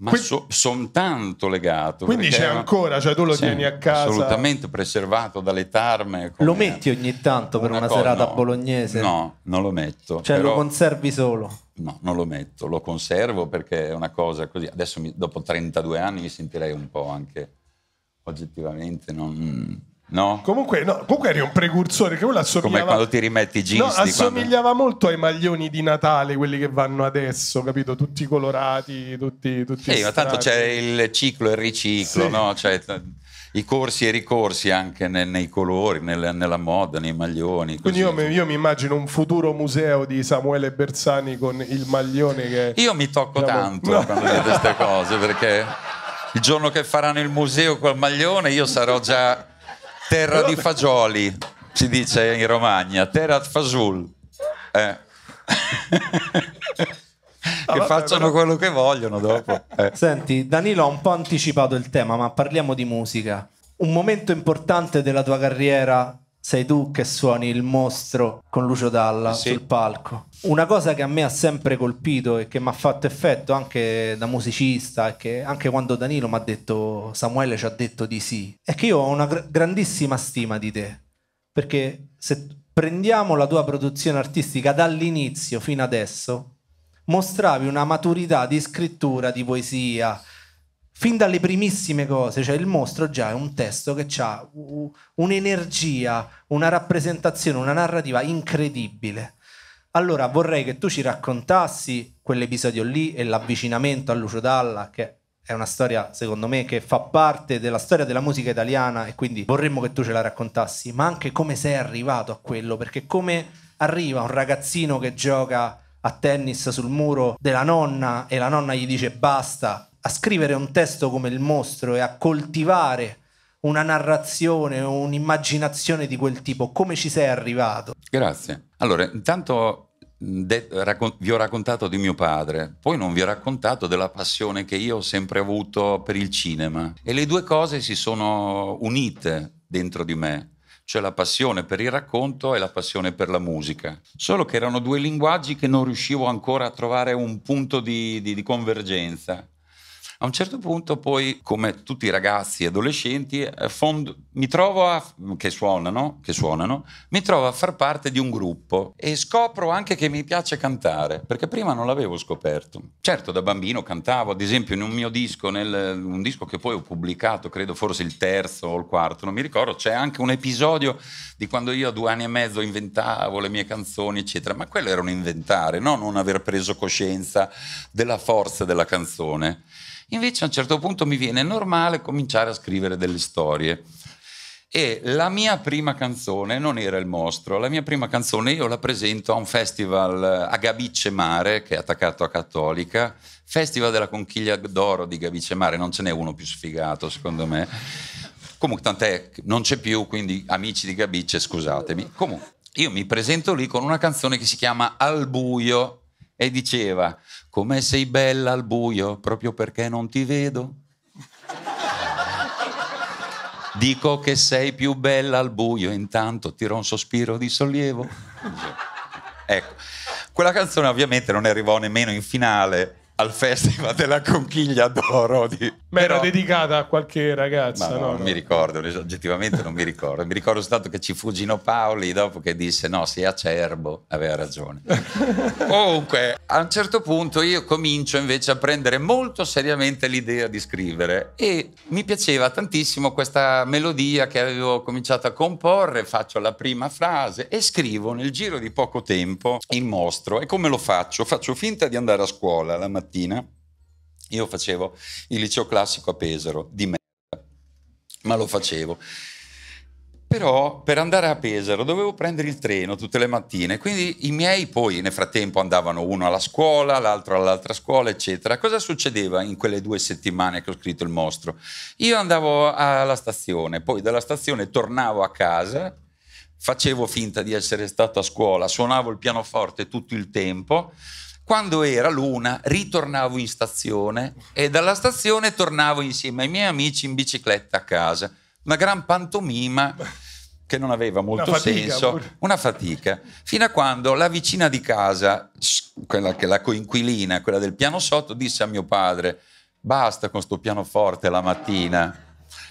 ma quindi, so, son tanto legato. Quindi c'è era, ancora, cioè tu lo sì, tieni a casa. Assolutamente preservato dalle tarme. Lo metti ogni tanto per una, una cosa, serata no, bolognese? No, non lo metto. Cioè però, lo conservi solo? No, non lo metto, lo conservo perché è una cosa così. Adesso mi, dopo 32 anni mi sentirei un po' anche oggettivamente non No? Comunque, no, comunque, eri un precursore che assomigliava. Come quando ti rimetti i jeans. No, assomigliava quando... molto ai maglioni di Natale, quelli che vanno adesso, capito? Tutti colorati, tutti. tutti sì, ma tanto c'è il ciclo e il riciclo, sì. no? Cioè, i corsi e i ricorsi anche nei, nei colori, nelle, nella moda, nei maglioni. Così. Quindi io, io, mi immagino un futuro museo di Samuele Bersani con il maglione che. Io mi tocco tanto no. quando vedo queste cose perché il giorno che faranno il museo col maglione io sarò già Terra di fagioli, si dice in Romagna, terra di fasul. Eh. che ah, facciano però... quello che vogliono dopo. Eh. Senti, Danilo ha un po' anticipato il tema, ma parliamo di musica. Un momento importante della tua carriera sei tu che suoni il mostro con Lucio Dalla sì. sul palco. Una cosa che a me ha sempre colpito e che mi ha fatto effetto anche da musicista, e che anche quando Danilo mi ha detto, Samuele ci ha detto di sì, è che io ho una gr- grandissima stima di te, perché se prendiamo la tua produzione artistica dall'inizio fino adesso, mostravi una maturità di scrittura, di poesia, fin dalle primissime cose, cioè il mostro già è un testo che ha un'energia, una rappresentazione, una narrativa incredibile. Allora vorrei che tu ci raccontassi quell'episodio lì e l'avvicinamento a Lucio Dalla, che è una storia secondo me che fa parte della storia della musica italiana e quindi vorremmo che tu ce la raccontassi, ma anche come sei arrivato a quello, perché come arriva un ragazzino che gioca a tennis sul muro della nonna e la nonna gli dice basta a scrivere un testo come il mostro e a coltivare una narrazione, un'immaginazione di quel tipo, come ci sei arrivato? Grazie. Allora, intanto De, raccon- vi ho raccontato di mio padre, poi non vi ho raccontato della passione che io ho sempre avuto per il cinema e le due cose si sono unite dentro di me, cioè la passione per il racconto e la passione per la musica, solo che erano due linguaggi che non riuscivo ancora a trovare un punto di, di, di convergenza. A un certo punto poi, come tutti i ragazzi adolescenti, eh, fond- mi trovo a, che suonano, che suonano, mi trovo a far parte di un gruppo e scopro anche che mi piace cantare, perché prima non l'avevo scoperto. Certo, da bambino cantavo, ad esempio in un mio disco, nel, un disco che poi ho pubblicato, credo forse il terzo o il quarto, non mi ricordo, c'è anche un episodio di quando io a due anni e mezzo inventavo le mie canzoni, eccetera, ma quello era un inventare, no? non aver preso coscienza della forza della canzone. Invece a un certo punto mi viene normale cominciare a scrivere delle storie. E la mia prima canzone non era il mostro, la mia prima canzone io la presento a un festival eh, a Gabice Mare, che è attaccato a Cattolica, Festival della Conchiglia d'Oro di Gabice Mare, non ce n'è uno più sfigato secondo me. Comunque tant'è, non c'è più, quindi amici di Gabice, scusatemi. Comunque, io mi presento lì con una canzone che si chiama Al buio e diceva come sei bella al buio proprio perché non ti vedo. Dico che sei più bella al buio, intanto tiro un sospiro di sollievo. ecco, quella canzone ovviamente non arrivò nemmeno in finale al Festival della Conchiglia d'Oro. Di... Beh, Però... era dedicata a qualche ragazza. No, no, no, non mi ricordo, oggettivamente non mi ricordo. Mi ricordo soltanto che ci fu Gino Paoli dopo che disse no, sei acerbo, aveva ragione. Comunque, a un certo punto io comincio invece a prendere molto seriamente l'idea di scrivere e mi piaceva tantissimo questa melodia che avevo cominciato a comporre, faccio la prima frase e scrivo nel giro di poco tempo il mostro. E come lo faccio? Faccio finta di andare a scuola la mattina mattina, io facevo il liceo classico a Pesaro, di merda, ma lo facevo. Però per andare a Pesaro dovevo prendere il treno tutte le mattine, quindi i miei poi nel frattempo andavano uno alla scuola, l'altro all'altra scuola, eccetera. Cosa succedeva in quelle due settimane che ho scritto il mostro? Io andavo alla stazione, poi dalla stazione tornavo a casa, facevo finta di essere stato a scuola, suonavo il pianoforte tutto il tempo quando era l'una ritornavo in stazione e dalla stazione tornavo insieme ai miei amici in bicicletta a casa. Una gran pantomima che non aveva molto una senso, fatica. una fatica, fino a quando la vicina di casa, quella che la coinquilina, quella del piano sotto, disse a mio padre, basta con sto pianoforte la mattina.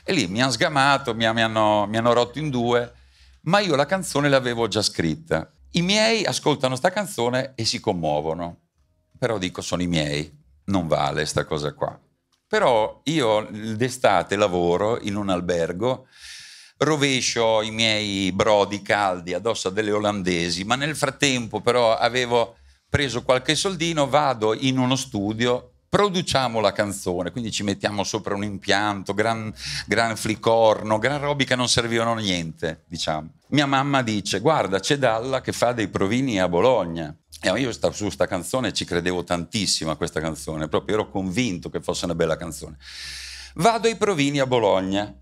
E lì mi hanno sgamato, mi, mi, hanno, mi hanno rotto in due, ma io la canzone l'avevo già scritta. I miei ascoltano sta canzone e si commuovono però dico sono i miei, non vale sta cosa qua. Però io d'estate lavoro in un albergo, rovescio i miei brodi caldi addosso a delle olandesi, ma nel frattempo però avevo preso qualche soldino, vado in uno studio, produciamo la canzone, quindi ci mettiamo sopra un impianto, gran, gran flicorno, gran robi che non servivano a niente, diciamo. Mia mamma dice, guarda, c'è Dalla che fa dei provini a Bologna. E io sta, su questa canzone ci credevo tantissimo a questa canzone, proprio ero convinto che fosse una bella canzone. Vado ai provini a Bologna.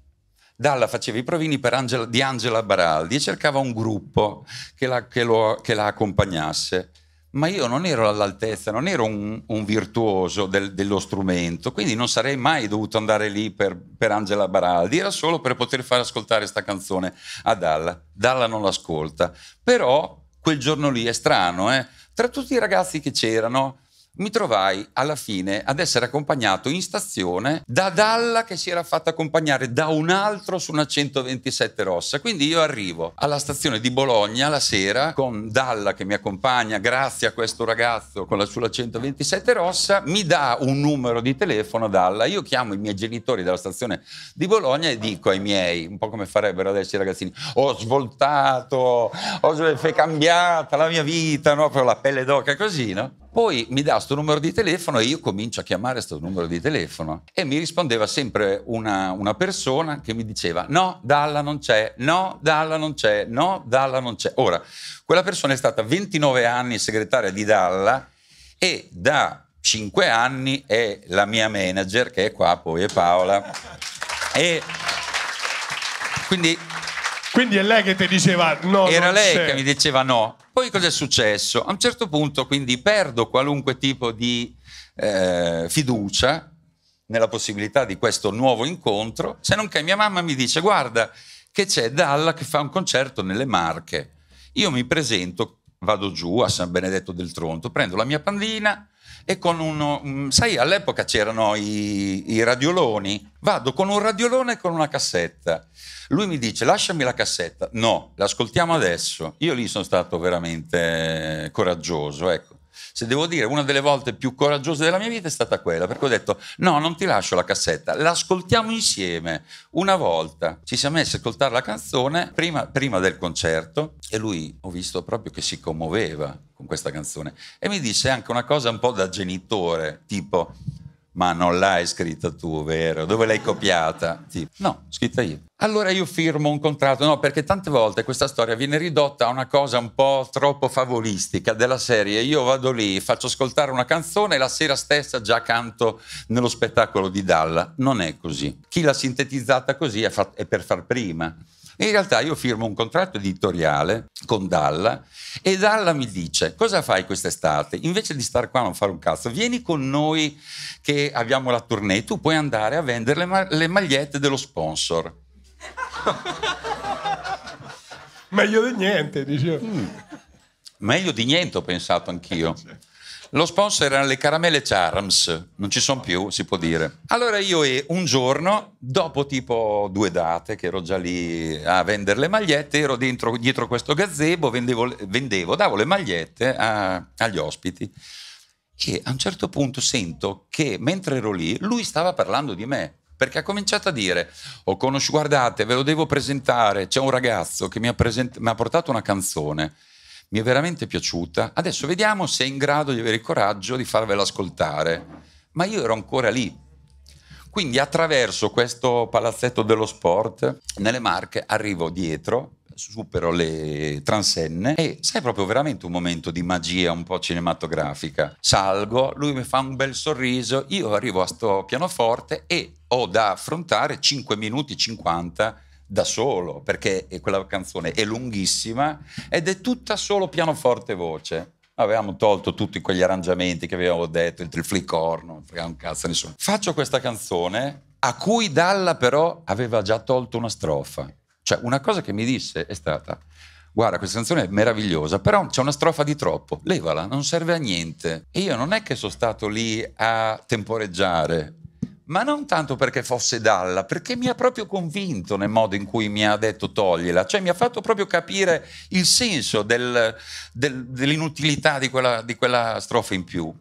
Dalla faceva i provini Angela, di Angela Baraldi e cercava un gruppo che la, che lo, che la accompagnasse ma io non ero all'altezza, non ero un, un virtuoso del, dello strumento, quindi non sarei mai dovuto andare lì per, per Angela Baraldi, era solo per poter far ascoltare questa canzone a Dalla. Dalla non l'ascolta, però quel giorno lì è strano, eh? Tra tutti i ragazzi che c'erano, mi trovai alla fine ad essere accompagnato in stazione da Dalla che si era fatta accompagnare da un altro su una 127 rossa. Quindi io arrivo alla stazione di Bologna la sera con Dalla che mi accompagna grazie a questo ragazzo con la, sulla 127 rossa, mi dà un numero di telefono Dalla, io chiamo i miei genitori della stazione di Bologna e dico ai miei, un po' come farebbero adesso i ragazzini, ho svoltato, ho cambiata la mia vita, no? la pelle d'oca così, no? Poi mi dà questo numero di telefono e io comincio a chiamare questo numero di telefono e mi rispondeva sempre una, una persona che mi diceva no, Dalla non c'è, no, Dalla non c'è, no, Dalla non c'è. Ora, quella persona è stata 29 anni segretaria di Dalla e da 5 anni è la mia manager che è qua, poi è Paola. E quindi quindi è lei che ti diceva no. Era lei c'è. che mi diceva no. Poi cosa è successo? A un certo punto quindi perdo qualunque tipo di eh, fiducia nella possibilità di questo nuovo incontro, se non che mia mamma mi dice guarda che c'è Dalla che fa un concerto nelle Marche. Io mi presento, vado giù a San Benedetto del Tronto, prendo la mia pandina, e con uno, mm, sai, all'epoca c'erano i, i, radioloni, vado con un radiolone e con una cassetta. Lui mi dice lasciami la cassetta, no, l'ascoltiamo adesso. Io lì sono stato veramente eh, coraggioso, ecco se devo dire, una delle volte più coraggiose della mia vita è stata quella, perché ho detto no, non ti lascio la cassetta, l'ascoltiamo insieme una volta. Ci siamo messi a ascoltare la canzone prima, prima del concerto e lui ho visto proprio che si commuoveva con questa canzone e mi disse anche una cosa un po' da genitore, tipo ma non l'hai scritta tu, vero? Dove l'hai copiata? Tipo, no, scritta io. Allora io firmo un contratto, no, perché tante volte questa storia viene ridotta a una cosa un po' troppo favolistica della serie. Io vado lì, faccio ascoltare una canzone e la sera stessa già canto nello spettacolo di Dalla. Non è così. Chi l'ha sintetizzata così è per far prima. In realtà io firmo un contratto editoriale con Dalla e Dalla mi dice cosa fai quest'estate? Invece di stare qua a non fare un cazzo, vieni con noi che abbiamo la tournée, tu puoi andare a vendere le, ma- le magliette dello sponsor. Meglio di niente, dicevo. Mm. Meglio di niente, ho pensato anch'io. Lo sponsor erano le caramelle Charms, non ci sono più, si può dire. Allora io e un giorno, dopo tipo due date, che ero già lì a vendere le magliette, ero dentro, dietro questo gazebo, vendevo, vendevo davo le magliette a, agli ospiti. E a un certo punto sento che mentre ero lì, lui stava parlando di me perché ha cominciato a dire, ho conosciuto, guardate, ve lo devo presentare, c'è un ragazzo che mi ha, present- mi ha portato una canzone mi è veramente piaciuta. Adesso vediamo se è in grado di avere il coraggio di farvela ascoltare. Ma io ero ancora lì. Quindi attraverso questo palazzetto dello sport, nelle Marche, arrivo dietro, supero le transenne e sai proprio veramente un momento di magia un po' cinematografica. Salgo, lui mi fa un bel sorriso, io arrivo a sto pianoforte e ho da affrontare 5 minuti 50 da solo, perché quella canzone è lunghissima ed è tutta solo pianoforte e voce. Avevamo tolto tutti quegli arrangiamenti che avevamo detto, il triflicorno, non frega un cazzo nessuno. Faccio questa canzone a cui Dalla però aveva già tolto una strofa. Cioè una cosa che mi disse è stata guarda questa canzone è meravigliosa, però c'è una strofa di troppo, levala, non serve a niente. E io non è che sono stato lì a temporeggiare, ma non tanto perché fosse Dalla, perché mi ha proprio convinto nel modo in cui mi ha detto togliela, cioè mi ha fatto proprio capire il senso del, del, dell'inutilità di quella, di quella strofa in più.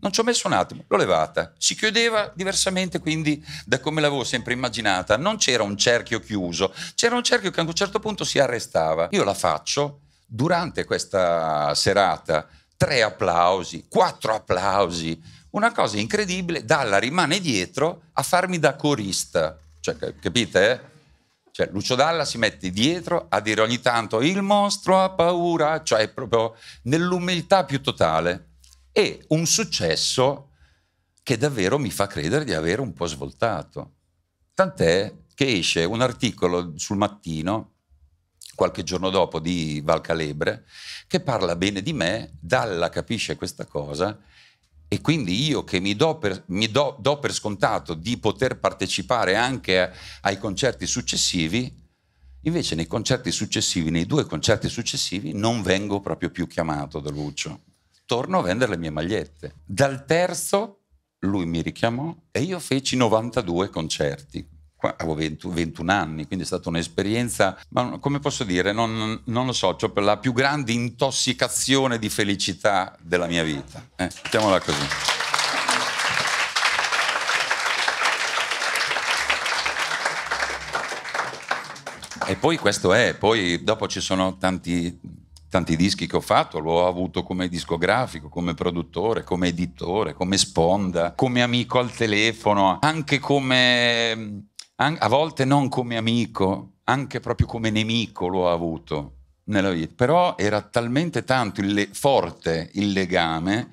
Non ci ho messo un attimo, l'ho levata. Si chiudeva diversamente quindi da come l'avevo sempre immaginata. Non c'era un cerchio chiuso, c'era un cerchio che a un certo punto si arrestava. Io la faccio durante questa serata. Tre applausi, quattro applausi, una cosa incredibile, Dalla rimane dietro a farmi da corista. Cioè, capite? Cioè, Lucio Dalla si mette dietro a dire ogni tanto il mostro ha paura, cioè proprio nell'umiltà più totale. E un successo che davvero mi fa credere di avere un po' svoltato. Tant'è che esce un articolo sul mattino, qualche giorno dopo, di Valcalebre, che parla bene di me, Dalla capisce questa cosa e quindi io che mi, do per, mi do, do per, scontato di poter partecipare anche ai concerti successivi, invece nei concerti successivi, nei due concerti successivi, non vengo proprio più chiamato da Lucio. Torno a vendere le mie magliette. Dal terzo lui mi richiamò e io feci 92 concerti avevo 20, 21 anni, quindi è stata un'esperienza, ma come posso dire, non, non lo so, cioè la più grande intossicazione di felicità della mia vita. Eh, mettiamola così. E poi questo è, poi dopo ci sono tanti, tanti dischi che ho fatto, l'ho avuto come discografico, come produttore, come editore, come sponda, come amico al telefono, anche come a volte non come amico, anche proprio come nemico l'ho avuto nella vita, però era talmente tanto il le- forte il legame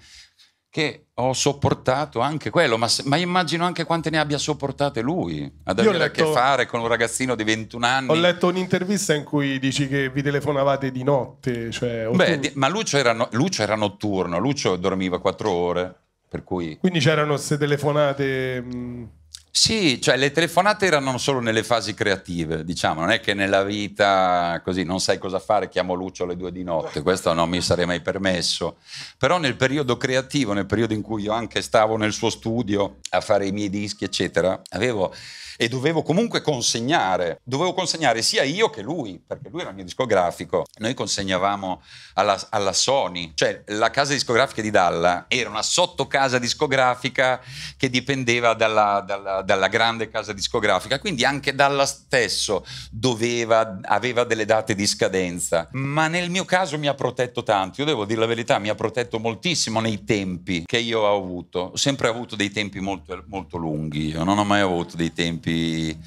che ho sopportato anche quello, ma, se, ma, immagino anche quante ne abbia sopportate lui ad avere letto, a che fare con un ragazzino di 21 anni. Ho letto un'intervista in cui dici che vi telefonavate di notte. Cioè, Beh, tu... ma Lucio era, no, Lucio era, notturno, Lucio dormiva 4 ore, per cui... Quindi c'erano queste telefonate... Mh... Sì, cioè le telefonate erano solo nelle fasi creative, diciamo, non è che nella vita così non sai cosa fare, chiamo Lucio alle due di notte, questo non mi sarei mai permesso, però nel periodo creativo, nel periodo in cui io anche stavo nel suo studio a fare i miei dischi, eccetera, avevo e dovevo comunque consegnare, dovevo consegnare sia io che lui, perché lui era il mio discografico, noi consegnavamo alla, alla Sony, cioè la casa discografica di Dalla era una sottocasa discografica che dipendeva dalla, dalla, dalla grande casa discografica, quindi anche Dalla stesso doveva, aveva delle date di scadenza, ma nel mio caso mi ha protetto tanto, io devo dire la verità, mi ha protetto moltissimo nei tempi che io ho avuto, ho sempre avuto dei tempi molto, molto lunghi, io non ho mai avuto dei tempi tipi,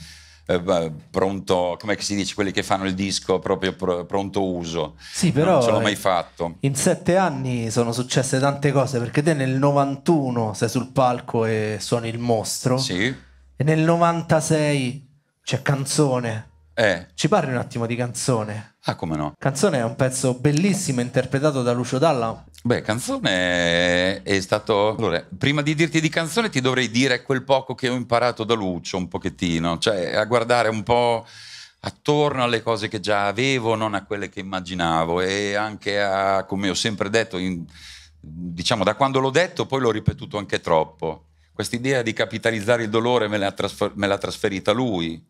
eh, pronto, come si dice, quelli che fanno il disco proprio pr- pronto uso. Sì, però... Non ce l'ho eh, mai fatto. In sette anni sono successe tante cose, perché te nel 91 sei sul palco e suoni il mostro. Sì. E nel 96 c'è Canzone eh. Ci parli un attimo di Canzone? Ah, come no? Canzone è un pezzo bellissimo interpretato da Lucio Dalla. Beh, Canzone è stato... Allora, prima di dirti di Canzone ti dovrei dire quel poco che ho imparato da Lucio, un pochettino, cioè a guardare un po' attorno alle cose che già avevo, non a quelle che immaginavo e anche a, come ho sempre detto, in, diciamo da quando l'ho detto poi l'ho ripetuto anche troppo. Quest'idea di capitalizzare il dolore me l'ha, trasfer- me l'ha trasferita lui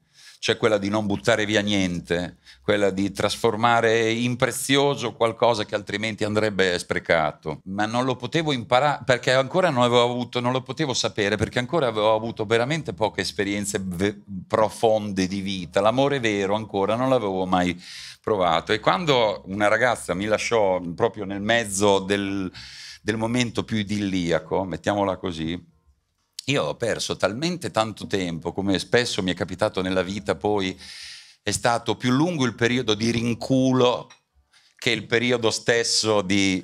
cioè quella di non buttare via niente, quella di trasformare in prezioso qualcosa che altrimenti andrebbe sprecato. Ma non lo potevo imparare perché ancora non avevo avuto, non lo potevo sapere perché ancora avevo avuto veramente poche esperienze ve- profonde di vita. L'amore vero ancora non l'avevo mai provato. E quando una ragazza mi lasciò proprio nel mezzo del, del momento più idilliaco, mettiamola così, io ho perso talmente tanto tempo, come spesso mi è capitato nella vita poi, è stato più lungo il periodo di rinculo che il periodo stesso di,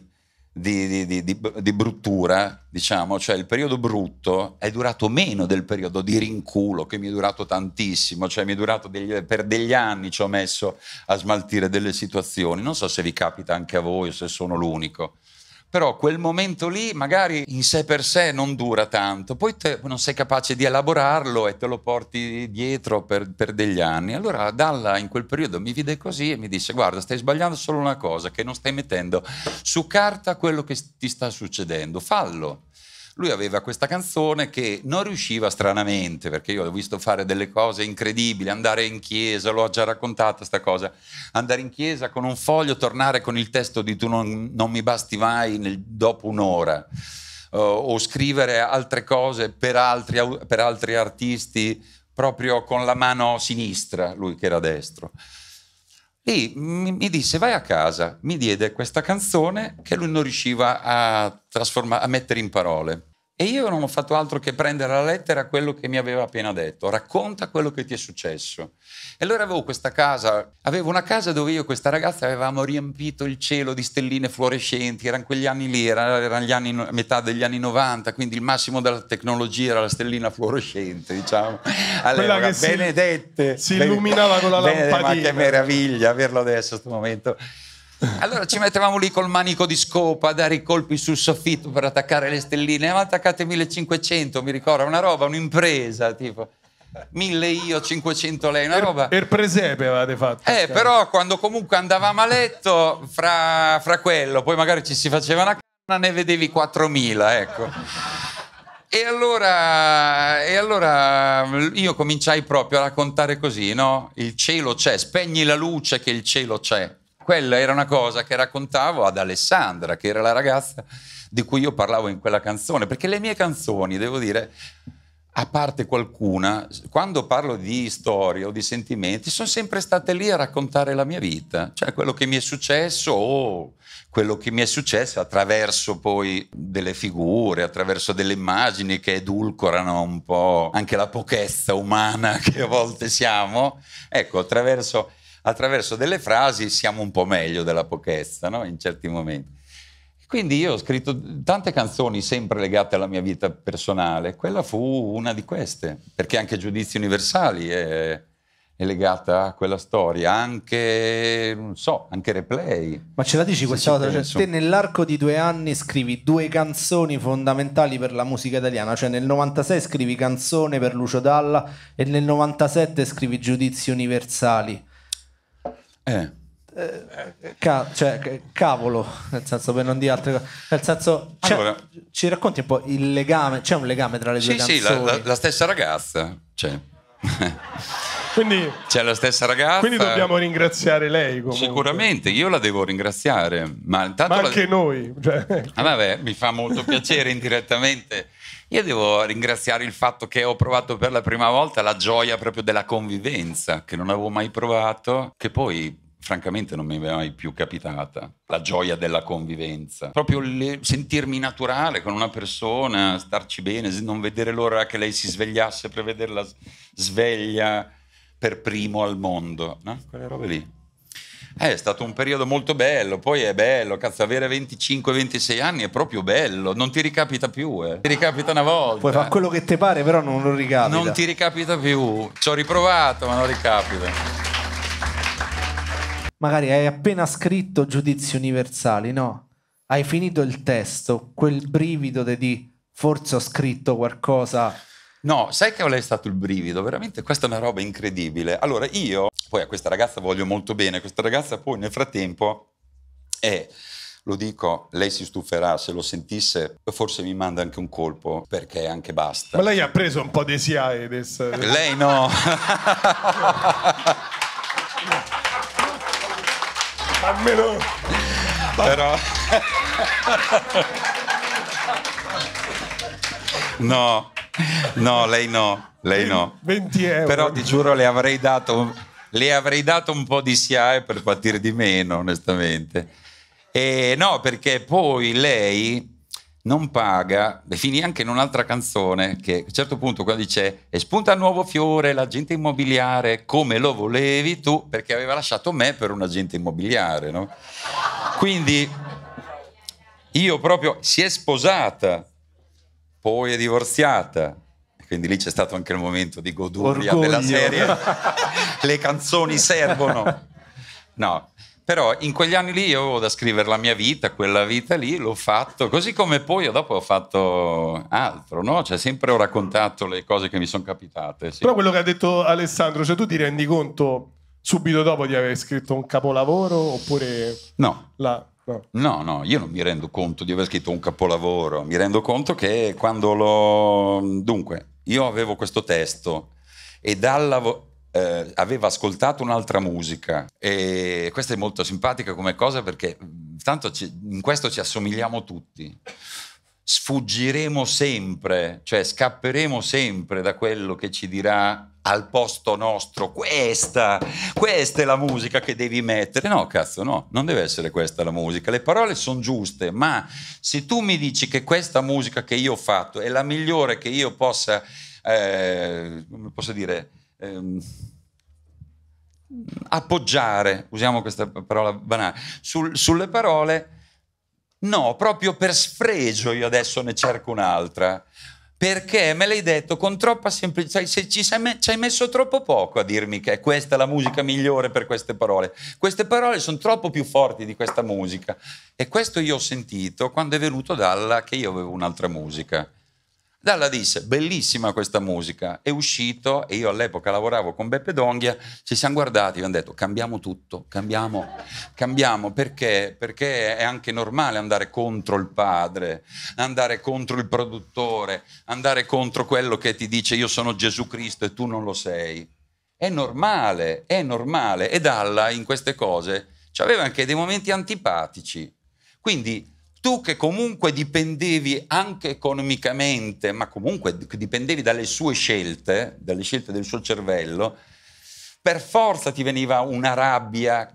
di, di, di bruttura, diciamo, cioè il periodo brutto è durato meno del periodo di rinculo che mi è durato tantissimo, cioè mi è durato degli, per degli anni ci ho messo a smaltire delle situazioni, non so se vi capita anche a voi o se sono l'unico. Però quel momento lì magari in sé per sé non dura tanto, poi te, non sei capace di elaborarlo e te lo porti dietro per, per degli anni. Allora Dalla in quel periodo mi vide così e mi disse guarda stai sbagliando solo una cosa, che non stai mettendo su carta quello che ti sta succedendo, fallo lui aveva questa canzone che non riusciva stranamente, perché io l'ho visto fare delle cose incredibili, andare in chiesa, l'ho già raccontata questa cosa, andare in chiesa con un foglio, tornare con il testo di tu non, non mi basti mai nel, dopo un'ora. Uh, o scrivere altre cose per altri, per altri artisti proprio con la mano sinistra, lui che era destro e mi, mi, disse vai a casa, mi diede questa canzone che lui non riusciva a, a mettere in parole. E io non ho fatto altro che prendere la lettera a quello che mi aveva appena detto, racconta quello che ti è successo. E allora avevo questa casa, avevo una casa dove io e questa ragazza avevamo riempito il cielo di stelline fluorescenti, erano quegli anni lì, erano gli anni, metà degli anni 90, quindi il massimo della tecnologia era la stellina fluorescente, diciamo. Allora, benedette. Si, si illuminava con la lampadina. Bene, ma che meraviglia averlo adesso, a questo momento. Allora ci mettevamo lì col manico di scopa a dare i colpi sul soffitto per attaccare le stelline. Avevamo attaccate 1500, mi ricordo, una roba, un'impresa tipo. 1000 io, 500 lei, una roba. Per presepe avevate fatto. Eh, cioè. però quando comunque andavamo a letto, fra, fra quello, poi magari ci si faceva una c***a, ne vedevi 4000, ecco. E allora, e allora, io cominciai proprio a raccontare così, no? Il cielo c'è, spegni la luce che il cielo c'è. Quella era una cosa che raccontavo ad Alessandra, che era la ragazza di cui io parlavo in quella canzone, perché le mie canzoni, devo dire, a parte qualcuna, quando parlo di storie o di sentimenti, sono sempre state lì a raccontare la mia vita, cioè quello che mi è successo o quello che mi è successo attraverso poi delle figure, attraverso delle immagini che edulcorano un po' anche la pochezza umana che a volte siamo. Ecco, attraverso attraverso delle frasi siamo un po' meglio della pochezza, no? in certi momenti. Quindi io ho scritto tante canzoni sempre legate alla mia vita personale, quella fu una di queste, perché anche Giudizi Universali è, è legata a quella storia, anche, non so, anche Replay. Ma ce la dici questa cosa? Cioè, te nell'arco di due anni scrivi due canzoni fondamentali per la musica italiana, cioè nel 96 scrivi Canzone per Lucio Dalla e nel 97 scrivi Giudizi Universali. Eh. Eh, ca- cioè, cavolo, nel senso per non dire altre cose, nel senso allora, ci racconti un po' il legame, c'è un legame tra le sì, due sì, canzoni? Sì, la, la, la stessa ragazza c'è. Quindi, C'è la stessa ragazza. Quindi dobbiamo ringraziare lei. Comunque. Sicuramente, io la devo ringraziare. Ma, intanto ma anche la... noi. Cioè... Ah, vabbè, mi fa molto piacere indirettamente. Io devo ringraziare il fatto che ho provato per la prima volta la gioia proprio della convivenza, che non avevo mai provato, che poi francamente non mi è mai più capitata la gioia della convivenza proprio le, sentirmi naturale con una persona starci bene non vedere l'ora che lei si svegliasse per vederla sveglia per primo al mondo, no? quelle robe lì. Eh, è stato un periodo molto bello, poi è bello, cazzo, avere 25-26 anni è proprio bello, non ti ricapita più, eh. ti ricapita una volta. Puoi fare quello che ti pare, però non lo ricapita. Non ti ricapita più, ci ho riprovato, ma non ricapita. Magari hai appena scritto Giudizi Universali, no? Hai finito il testo, quel brivido di forse ho scritto qualcosa No, sai che qual è stato il brivido? Veramente questa è una roba incredibile. Allora io, poi a questa ragazza voglio molto bene, questa ragazza poi nel frattempo è lo dico, lei si stuferà, se lo sentisse forse mi manda anche un colpo perché anche basta. Ma lei ha preso un po' di SIAE adesso? Lei no. Almeno... Però... no. No, lei no, lei no. 20 euro. Però ti giuro le avrei dato, le avrei dato un po' di SIAE per partire di meno, onestamente. E no, perché poi lei non paga, e finì anche in un'altra canzone che a un certo punto quando dice e spunta il nuovo fiore l'agente immobiliare come lo volevi tu perché aveva lasciato me per un agente immobiliare, no? Quindi io proprio si è sposata poi è divorziata. quindi lì c'è stato anche il momento di goduria della serie. Le canzoni servono. No, però in quegli anni lì io avevo da scrivere la mia vita, quella vita lì l'ho fatto, così come poi io dopo ho fatto altro, no? Cioè sempre ho raccontato le cose che mi sono capitate. Sì. Però quello che ha detto Alessandro, cioè tu ti rendi conto subito dopo di aver scritto un capolavoro oppure... No. La... No. Ecco. no, no, io non mi rendo conto di aver scritto un capolavoro, mi rendo conto che quando l'ho... Dunque, io avevo questo testo e dalla... Vo... Eh, aveva ascoltato un'altra musica e questa è molto simpatica come cosa perché tanto ci... in questo ci assomigliamo tutti sfuggiremo sempre, cioè scapperemo sempre da quello che ci dirà al posto nostro, questa, questa è la musica che devi mettere. No, cazzo, no, non deve essere questa la musica. Le parole sono giuste, ma se tu mi dici che questa musica che io ho fatto è la migliore che io possa, eh, come posso dire, ehm, appoggiare, usiamo questa parola banale, sul, sulle parole No, proprio per sfregio io adesso ne cerco un'altra. Perché me l'hai detto con troppa semplicità, se ci, me, ci hai messo troppo poco a dirmi che è questa la musica migliore per queste parole. Queste parole sono troppo più forti di questa musica. E questo io ho sentito quando è venuto dalla che io avevo un'altra musica. Dalla disse, bellissima questa musica, è uscito e io all'epoca lavoravo con Beppe Donghia, ci siamo guardati e abbiamo detto cambiamo tutto, cambiamo, cambiamo perché? Perché è anche normale andare contro il padre, andare contro il produttore, andare contro quello che ti dice io sono Gesù Cristo e tu non lo sei. È normale, è normale e Dalla in queste cose aveva anche dei momenti antipatici. Quindi tu che comunque dipendevi anche economicamente, ma comunque dipendevi dalle sue scelte, dalle scelte del suo cervello, per forza ti veniva una rabbia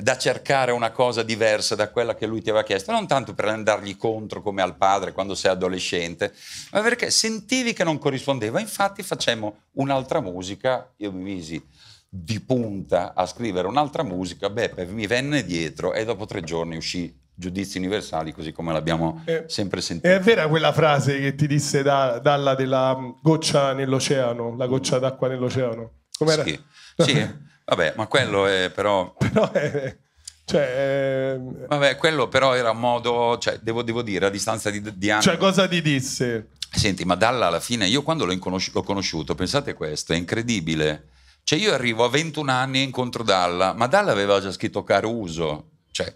da cercare una cosa diversa da quella che lui ti aveva chiesto, non tanto per andargli contro come al padre quando sei adolescente, ma perché sentivi che non corrispondeva. Infatti facemmo un'altra musica, io mi misi di punta a scrivere un'altra musica, Beppe mi venne dietro e dopo tre giorni uscì giudizi universali, così come l'abbiamo eh, sempre sentito. È vera quella frase che ti disse da, Dalla della goccia nell'oceano, la goccia d'acqua nell'oceano? Com'era? Sì, sì. vabbè, ma quello è però... però è... Cioè, eh... Vabbè, quello però era un modo, cioè, devo, devo, dire, a distanza di, di anni. Cioè, cosa ti disse? Senti, ma Dalla alla fine, io quando l'ho, inconosci- l'ho conosciuto, pensate questo, è incredibile. Cioè, io arrivo a 21 anni e incontro Dalla, ma Dalla aveva già scritto Caruso, cioè,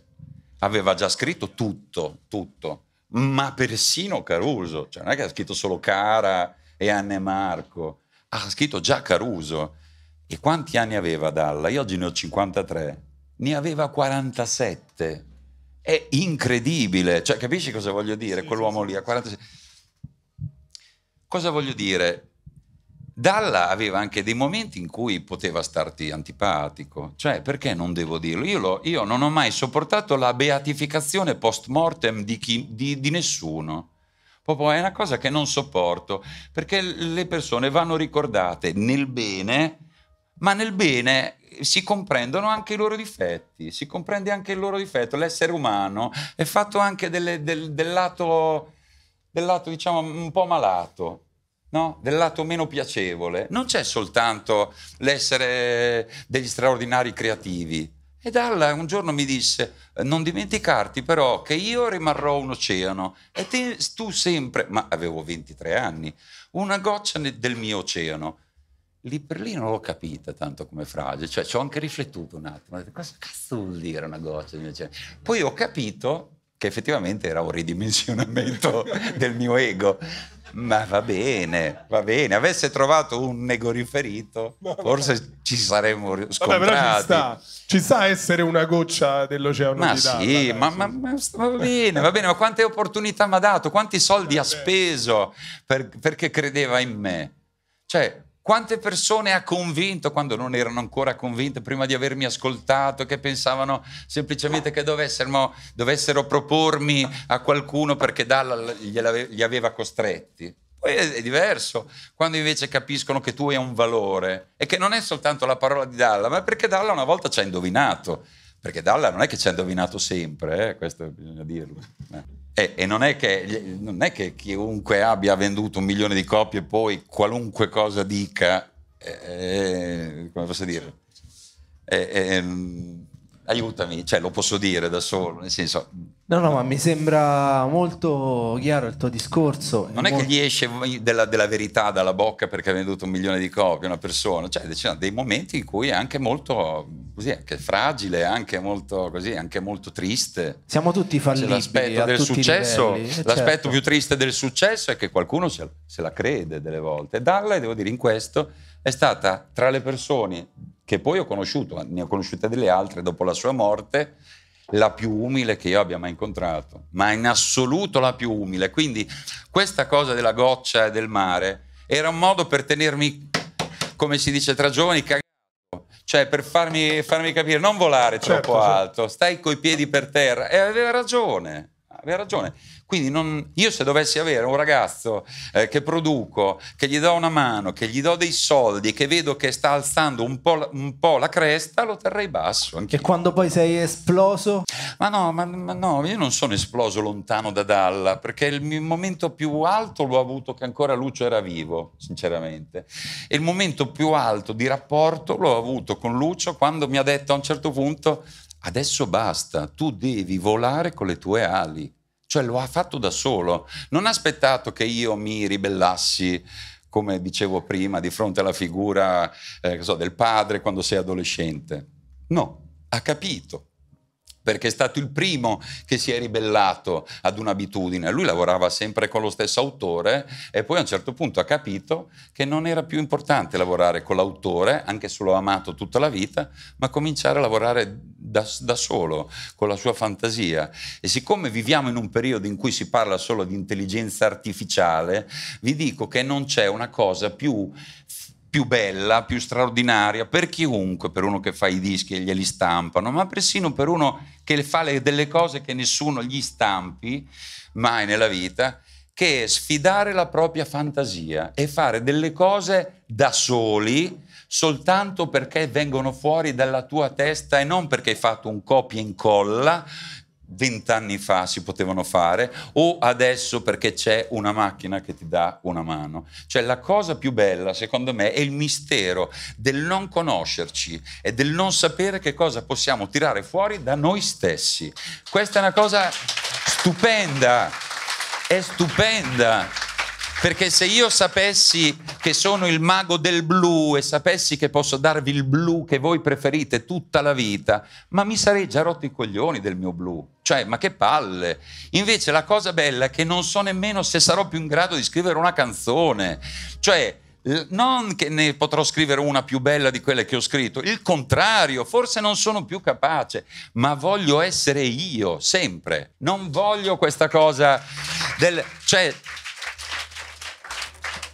aveva già scritto tutto, tutto, ma persino Caruso, cioè non è che ha scritto solo Cara e Anne Marco, ha scritto già Caruso. E quanti anni aveva Dalla? Io oggi ne ho 53, ne aveva 47. È incredibile, cioè capisci cosa voglio dire? Sì, Quell'uomo sì, lì a 47. Cosa voglio dire? Dalla aveva anche dei momenti in cui poteva starti antipatico, cioè perché non devo dirlo? Io, lo, io non ho mai sopportato la beatificazione post mortem di, chi, di, di nessuno. Proprio è una cosa che non sopporto, perché le persone vanno ricordate nel bene, ma nel bene si comprendono anche i loro difetti, si comprende anche il loro difetto. L'essere umano è fatto anche delle, del, del, lato, del lato, diciamo, un po' malato No? del lato meno piacevole, non c'è soltanto l'essere degli straordinari creativi. E Dalla un giorno mi disse, non dimenticarti però che io rimarrò un oceano e te, tu sempre, ma avevo 23 anni, una goccia del mio oceano. Lì per lì non l'ho capita tanto come frase, cioè ci ho anche riflettuto un attimo, cosa cazzo vuol dire una goccia del mio oceano? Poi ho capito che effettivamente era un ridimensionamento del mio ego. Ma va bene, va bene. Avesse trovato un negoriferito, forse ci saremmo scontrati. Vabbè, però ci sta. ci sta essere una goccia dell'oceano ma di sì, ma, ma, ma, va bene, va bene. Ma quante opportunità mi ha dato, quanti soldi eh, ha speso per, perché credeva in me. Cioè, quante persone ha convinto quando non erano ancora convinte, prima di avermi ascoltato, che pensavano semplicemente che dovessero, dovessero propormi a qualcuno perché Dalla li aveva costretti? Poi è diverso quando invece capiscono che tu hai un valore e che non è soltanto la parola di Dalla, ma perché Dalla una volta ci ha indovinato. Perché Dalla non è che ci ha indovinato sempre, eh? questo bisogna dirlo. Eh. E, eh, e non, è che, non, è che, chiunque abbia venduto un milione di copie e poi qualunque cosa dica, eh, eh come posso dire, eh, eh, aiutami, cioè lo posso dire da solo, nel senso... No, no, ma mi sembra molto chiaro il tuo discorso. Non è, molto... che gli esce della, della, verità dalla bocca perché ha venduto un milione di copie una persona, cioè ci sono dei momenti in cui è anche molto così, anche fragile, anche molto, così, anche molto triste. Siamo tutti cioè, falliti. cioè, l'aspetto del successo, livelli, eh, certo. più triste del successo è che qualcuno se, se la crede delle volte. Dalla, devo dire, in questo è stata tra le persone che poi ho conosciuto, ne ho conosciute delle altre dopo la sua morte, la più umile che io abbia mai incontrato, ma in assoluto la più umile. Quindi questa cosa della goccia e del mare era un modo per tenermi, come si dice tra giovani, cagato, cioè per farmi, farmi capire, non volare troppo certo. alto, stai coi piedi per terra. E aveva ragione aveva ragione. Quindi non, io se dovessi avere un ragazzo eh, che produco, che gli do una mano, che gli do dei soldi, che vedo che sta alzando un po', un po la cresta, lo terrei basso. Anch'io. E quando poi sei esploso? Ma no, ma, ma no, io non sono esploso lontano da Dalla, perché il mio momento più alto l'ho avuto che ancora Lucio era vivo, sinceramente. E il momento più alto di rapporto l'ho avuto con Lucio quando mi ha detto a un certo punto adesso basta, tu devi volare con le tue ali. Cioè lo ha fatto da solo, non ha aspettato che io mi ribellassi, come dicevo prima, di fronte alla figura eh, so, del padre quando sei adolescente. No, ha capito, perché è stato il primo che si è ribellato ad un'abitudine. Lui lavorava sempre con lo stesso autore e poi a un certo punto ha capito che non era più importante lavorare con l'autore, anche se l'ho amato tutta la vita, ma cominciare a lavorare da, da solo, con la sua fantasia. E siccome viviamo in un periodo in cui si parla solo di intelligenza artificiale, vi dico che non c'è una cosa più più bella, più straordinaria per chiunque, per uno che fa i dischi e glieli stampano, ma persino per uno che fa le, delle cose che nessuno gli stampi mai nella vita, che è sfidare la propria fantasia e fare delle cose da soli soltanto perché vengono fuori dalla tua testa e non perché hai fatto un copia e incolla vent'anni fa si potevano fare o adesso perché c'è una macchina che ti dà una mano. Cioè la cosa più bella secondo me è il mistero del non conoscerci e del non sapere che cosa possiamo tirare fuori da noi stessi. Questa è una cosa stupenda, è stupenda. Perché se io sapessi che sono il mago del blu e sapessi che posso darvi il blu che voi preferite tutta la vita, ma mi sarei già rotto i coglioni del mio blu. Cioè, ma che palle! Invece la cosa bella è che non so nemmeno se sarò più in grado di scrivere una canzone. Cioè, non che ne potrò scrivere una più bella di quelle che ho scritto, il contrario, forse non sono più capace, ma voglio essere io sempre. Non voglio questa cosa del... cioè...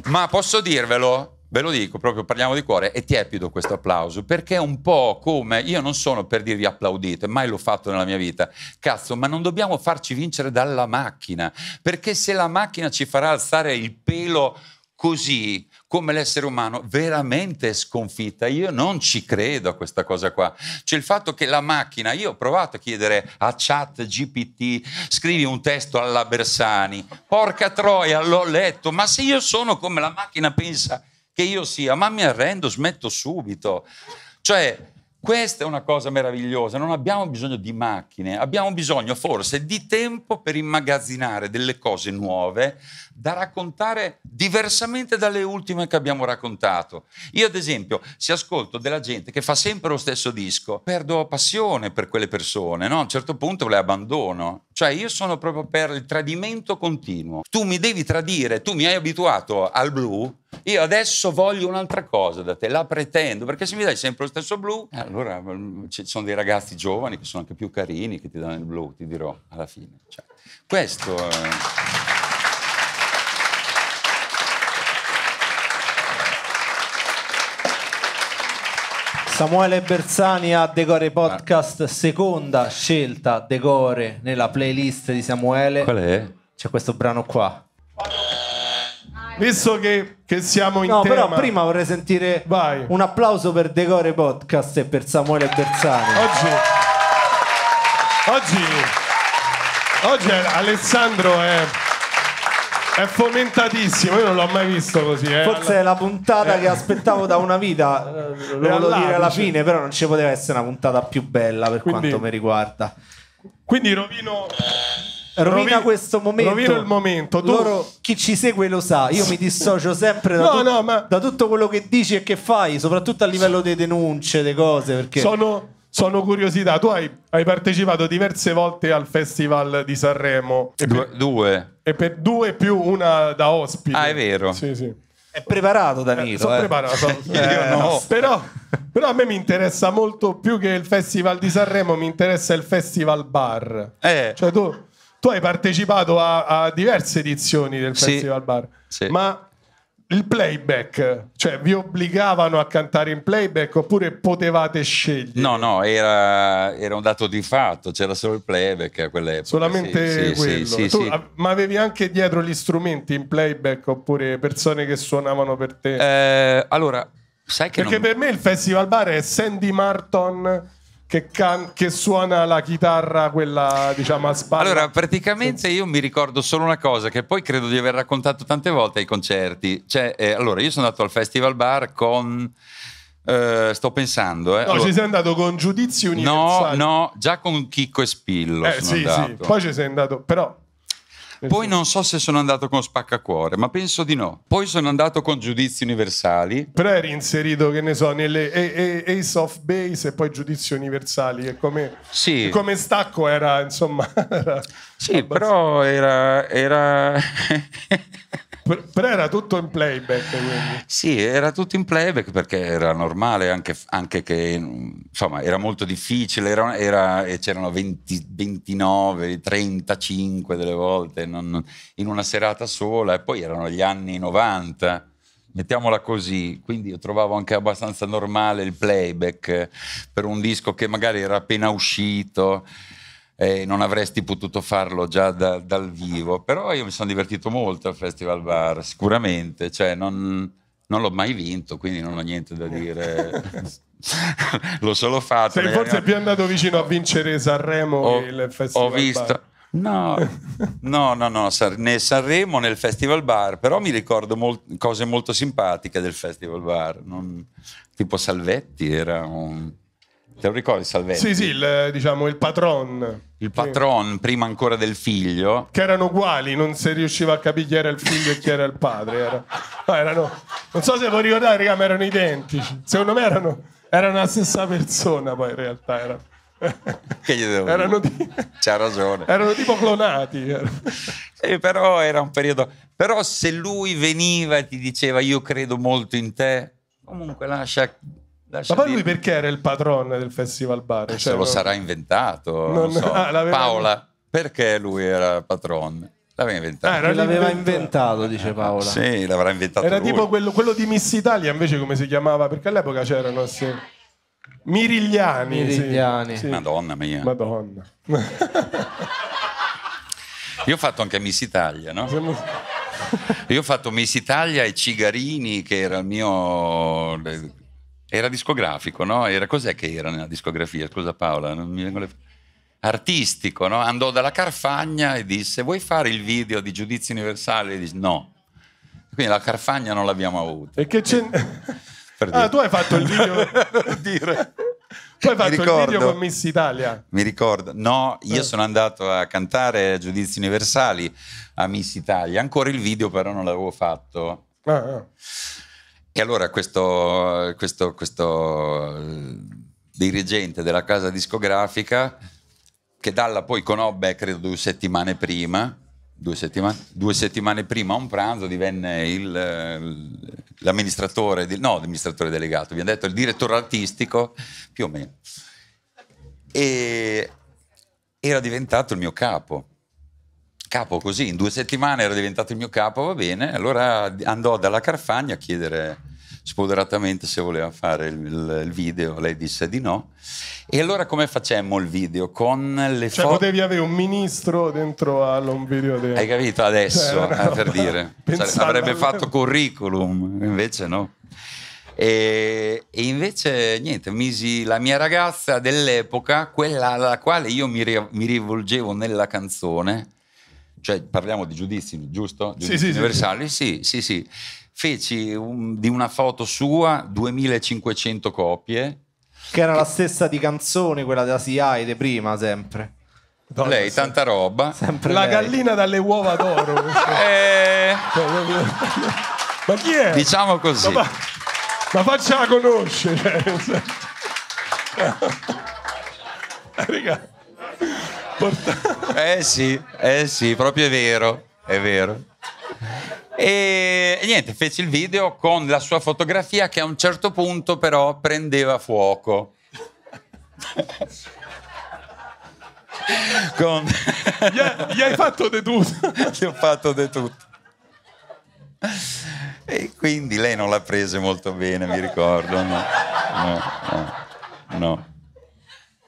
Ma posso dirvelo? Ve lo dico, proprio parliamo di cuore, è tiepido questo applauso, perché è un po' come, io non sono per dirvi applaudite, mai l'ho fatto nella mia vita, cazzo, ma non dobbiamo farci vincere dalla macchina, perché se la macchina ci farà alzare il pelo così, come l'essere umano, veramente è sconfitta, io non ci credo a questa cosa qua. Cioè il fatto che la macchina, io ho provato a chiedere a chat GPT, scrivi un testo alla Bersani, porca troia, l'ho letto, ma se io sono come la macchina pensa che io sia, ma mi arrendo, smetto subito. Cioè, questa è una cosa meravigliosa, non abbiamo bisogno di macchine, abbiamo bisogno forse di tempo per immagazzinare delle cose nuove da raccontare diversamente dalle ultime che abbiamo raccontato. Io ad esempio, se ascolto della gente che fa sempre lo stesso disco, perdo passione per quelle persone, no? a un certo punto le abbandono. Cioè io sono proprio per il tradimento continuo. Tu mi devi tradire, tu mi hai abituato al blu, io adesso voglio un'altra cosa da te, la pretendo, perché se mi dai sempre lo stesso blu, eh, allora mm, ci sono dei ragazzi giovani che sono anche più carini che ti danno il blu, ti dirò alla fine. Cioè, questo... Eh... Samuele Bersani a Decore Podcast, ah. seconda scelta Decore nella playlist di Samuele. Qual è? C'è questo brano qua. Visto che, che siamo in no, tema... però prima vorrei sentire Vai. un applauso per Decore Podcast e per Samuele Bersani. Oggi... Oggi... Oggi Alessandro è... È fomentatissimo, io non l'ho mai visto così. Eh. Forse è la puntata eh. che aspettavo da una vita, eh, lo volevo dire alla fine, però non ci poteva essere una puntata più bella per quindi, quanto mi riguarda. Quindi rovino... Rovina, rovina questo momento. Rovino il momento. Tu... Loro, chi ci segue lo sa. Io mi dissocio sempre da, no, tu... no, ma... da tutto quello che dici e che fai, soprattutto a livello di denunce, delle cose. Perché... Sono sono curiosità. Tu hai, hai, partecipato diverse volte al Festival di Sanremo. E due, per, due. E per due più una da ospite. Ah, è vero. Sì, sì. È preparato eh, Danilo. Eh, sono eh. preparato. eh, no. però, però, a me mi interessa molto più che il Festival di Sanremo, mi interessa il Festival Bar. Eh. Cioè tu, tu hai partecipato a, a diverse edizioni del Festival sì. Bar. Sì. Ma il playback, cioè vi obbligavano a cantare in playback oppure potevate scegliere? No, no, era, era un dato di fatto, c'era solo il playback a quell'epoca. Solamente sì, quello. Sì, sì, tu, ma avevi anche dietro gli strumenti in playback oppure persone che suonavano per te? Eh, allora, sai che... Perché non... per me il Festival Bar è Sandy Martin che, can- che, suona la chitarra, quella diciamo a spalle. Allora, praticamente io mi ricordo solo una cosa che poi credo di aver raccontato tante volte ai concerti. Cioè, eh, allora, io sono andato al Festival Bar con. Eh, sto pensando, eh. No, allora, ci sei andato con giudizio universali. No, no, già con Chicco e Spillo. Eh, sì, andato. sì. Poi ci sei andato, però poi esatto. non so se sono andato con Spaccacuore, ma penso di no. Poi sono andato con Giudizi Universali. Però eri inserito, che ne so, nelle e, e, Ace of Base e poi Giudizi Universali, E come, sì. come stacco era, insomma... Era sì, abbastanza... però era... era... però era tutto in playback. Quindi. Sì, era tutto in playback perché era normale, anche, anche che insomma era molto difficile, era, era, c'erano 20, 29, 35 delle volte non, in una serata sola e poi erano gli anni 90 mettiamola così, quindi io trovavo anche abbastanza normale il playback per un disco che magari era appena uscito eh, non avresti potuto farlo già da, dal vivo, però io mi sono divertito molto al Festival Bar, sicuramente, cioè non, non l'ho mai vinto, quindi non ho niente da dire. L'ho solo fatto. Sei forse più andato vicino a vincere Sanremo ho, il Festival Ho visto. Bar. No, no, no, no, né Sanremo né il Festival Bar, però mi ricordo mol... cose molto simpatiche del Festival Bar, non... tipo Salvetti era un Te lo ricordi Salvetti? Sì, sì, il, diciamo il patron. Il patron, sì. prima ancora del figlio. Che erano uguali, non si riusciva a capire chi era il figlio e chi era il padre. Era, erano, non so se voi ricordare, ma erano identici. Secondo me erano, erano la stessa persona, poi in realtà erano. Che gli devo erano di... C'ha ragione. Erano tipo clonati. sì, eh, però era un periodo... Però se lui veniva e ti diceva io credo molto in te, comunque lascia Lascia Ma poi lui perché era il patron del Festival Bar? Eh, cioè, se lo non... sarà inventato, non... so. ah, Paola, perché lui era il patron? L'aveva inventato. Ah, l'aveva inventato, dice Paola. Sì, l'avrà inventato Era lui. tipo quello, quello, di Miss Italia, invece come si chiamava? Perché all'epoca c'erano... Sì. Mirigliani. Mirigliani. Sì. Madonna mia. Madonna. Io ho fatto anche Miss Italia, no? Io ho fatto Miss Italia e Cigarini, che era il mio era discografico, no? Era, cos'è che era nella discografia? Scusa Paola, non mi vengono le... Artistico, no? Andò dalla Carfagna e disse vuoi fare il video di Giudizio Universale? E disse no. Quindi la Carfagna non l'abbiamo avuta. E che c'è... per ah, dire. Ah, tu hai fatto il video... per dire... Tu hai fatto ricordo, il video con Miss Italia. Mi ricordo. No, io eh. sono andato a cantare Giudizi Universali a Miss Italia. Ancora il video però non l'avevo fatto. Ah, ah. E allora questo, questo, questo eh, dirigente della casa discografica, che Dalla poi conobbe, credo, due settimane prima, due settimane, due settimane prima a un pranzo divenne il, eh, l'amministratore, no, l'amministratore delegato, abbiamo detto il direttore artistico, più o meno. E era diventato il mio capo capo così, in due settimane era diventato il mio capo, va bene, allora andò dalla Carfagna a chiedere spoderatamente se voleva fare il, il, il, video, lei disse di no. E allora come facemmo il video? Con le cioè, foto... potevi avere un ministro dentro all'home video dei... Hai capito? Adesso, cioè, eh, per dire. Cioè, Pensando... Avrebbe fatto curriculum, invece no. E, e, invece niente, misi la mia ragazza dell'epoca, quella alla quale io mi, mi rivolgevo nella canzone, cioè parliamo di giudizi, giusto? Giudizi sì, universali, sì, sì, sì. sì. Feci un, di una foto sua 2500 copie. Che era che... la stessa di canzone, quella della CIA di prima, sempre. Donna, lei, sempre. tanta roba. Sempre la lei. gallina dalle uova d'oro. eh... Ma chi è? Diciamo così. Ma, ma faccia la conoscere. Cioè. Raga eh sì, eh sì, proprio è vero, è vero. E niente, fece il video con la sua fotografia che a un certo punto però prendeva fuoco. Con... Gli, hai, gli hai fatto di tutto. Gli ho fatto di tutto. E quindi lei non l'ha presa molto bene, mi ricordo. No, no, no.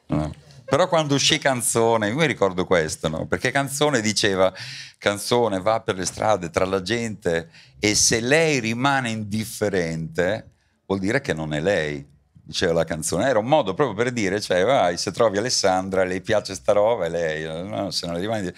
no. no. Però quando uscì Canzone, io mi ricordo questo, no? perché Canzone diceva, Canzone va per le strade tra la gente e se lei rimane indifferente vuol dire che non è lei, diceva la canzone. Era un modo proprio per dire, cioè vai, se trovi Alessandra, le piace sta roba, è lei, no, se non le rimane...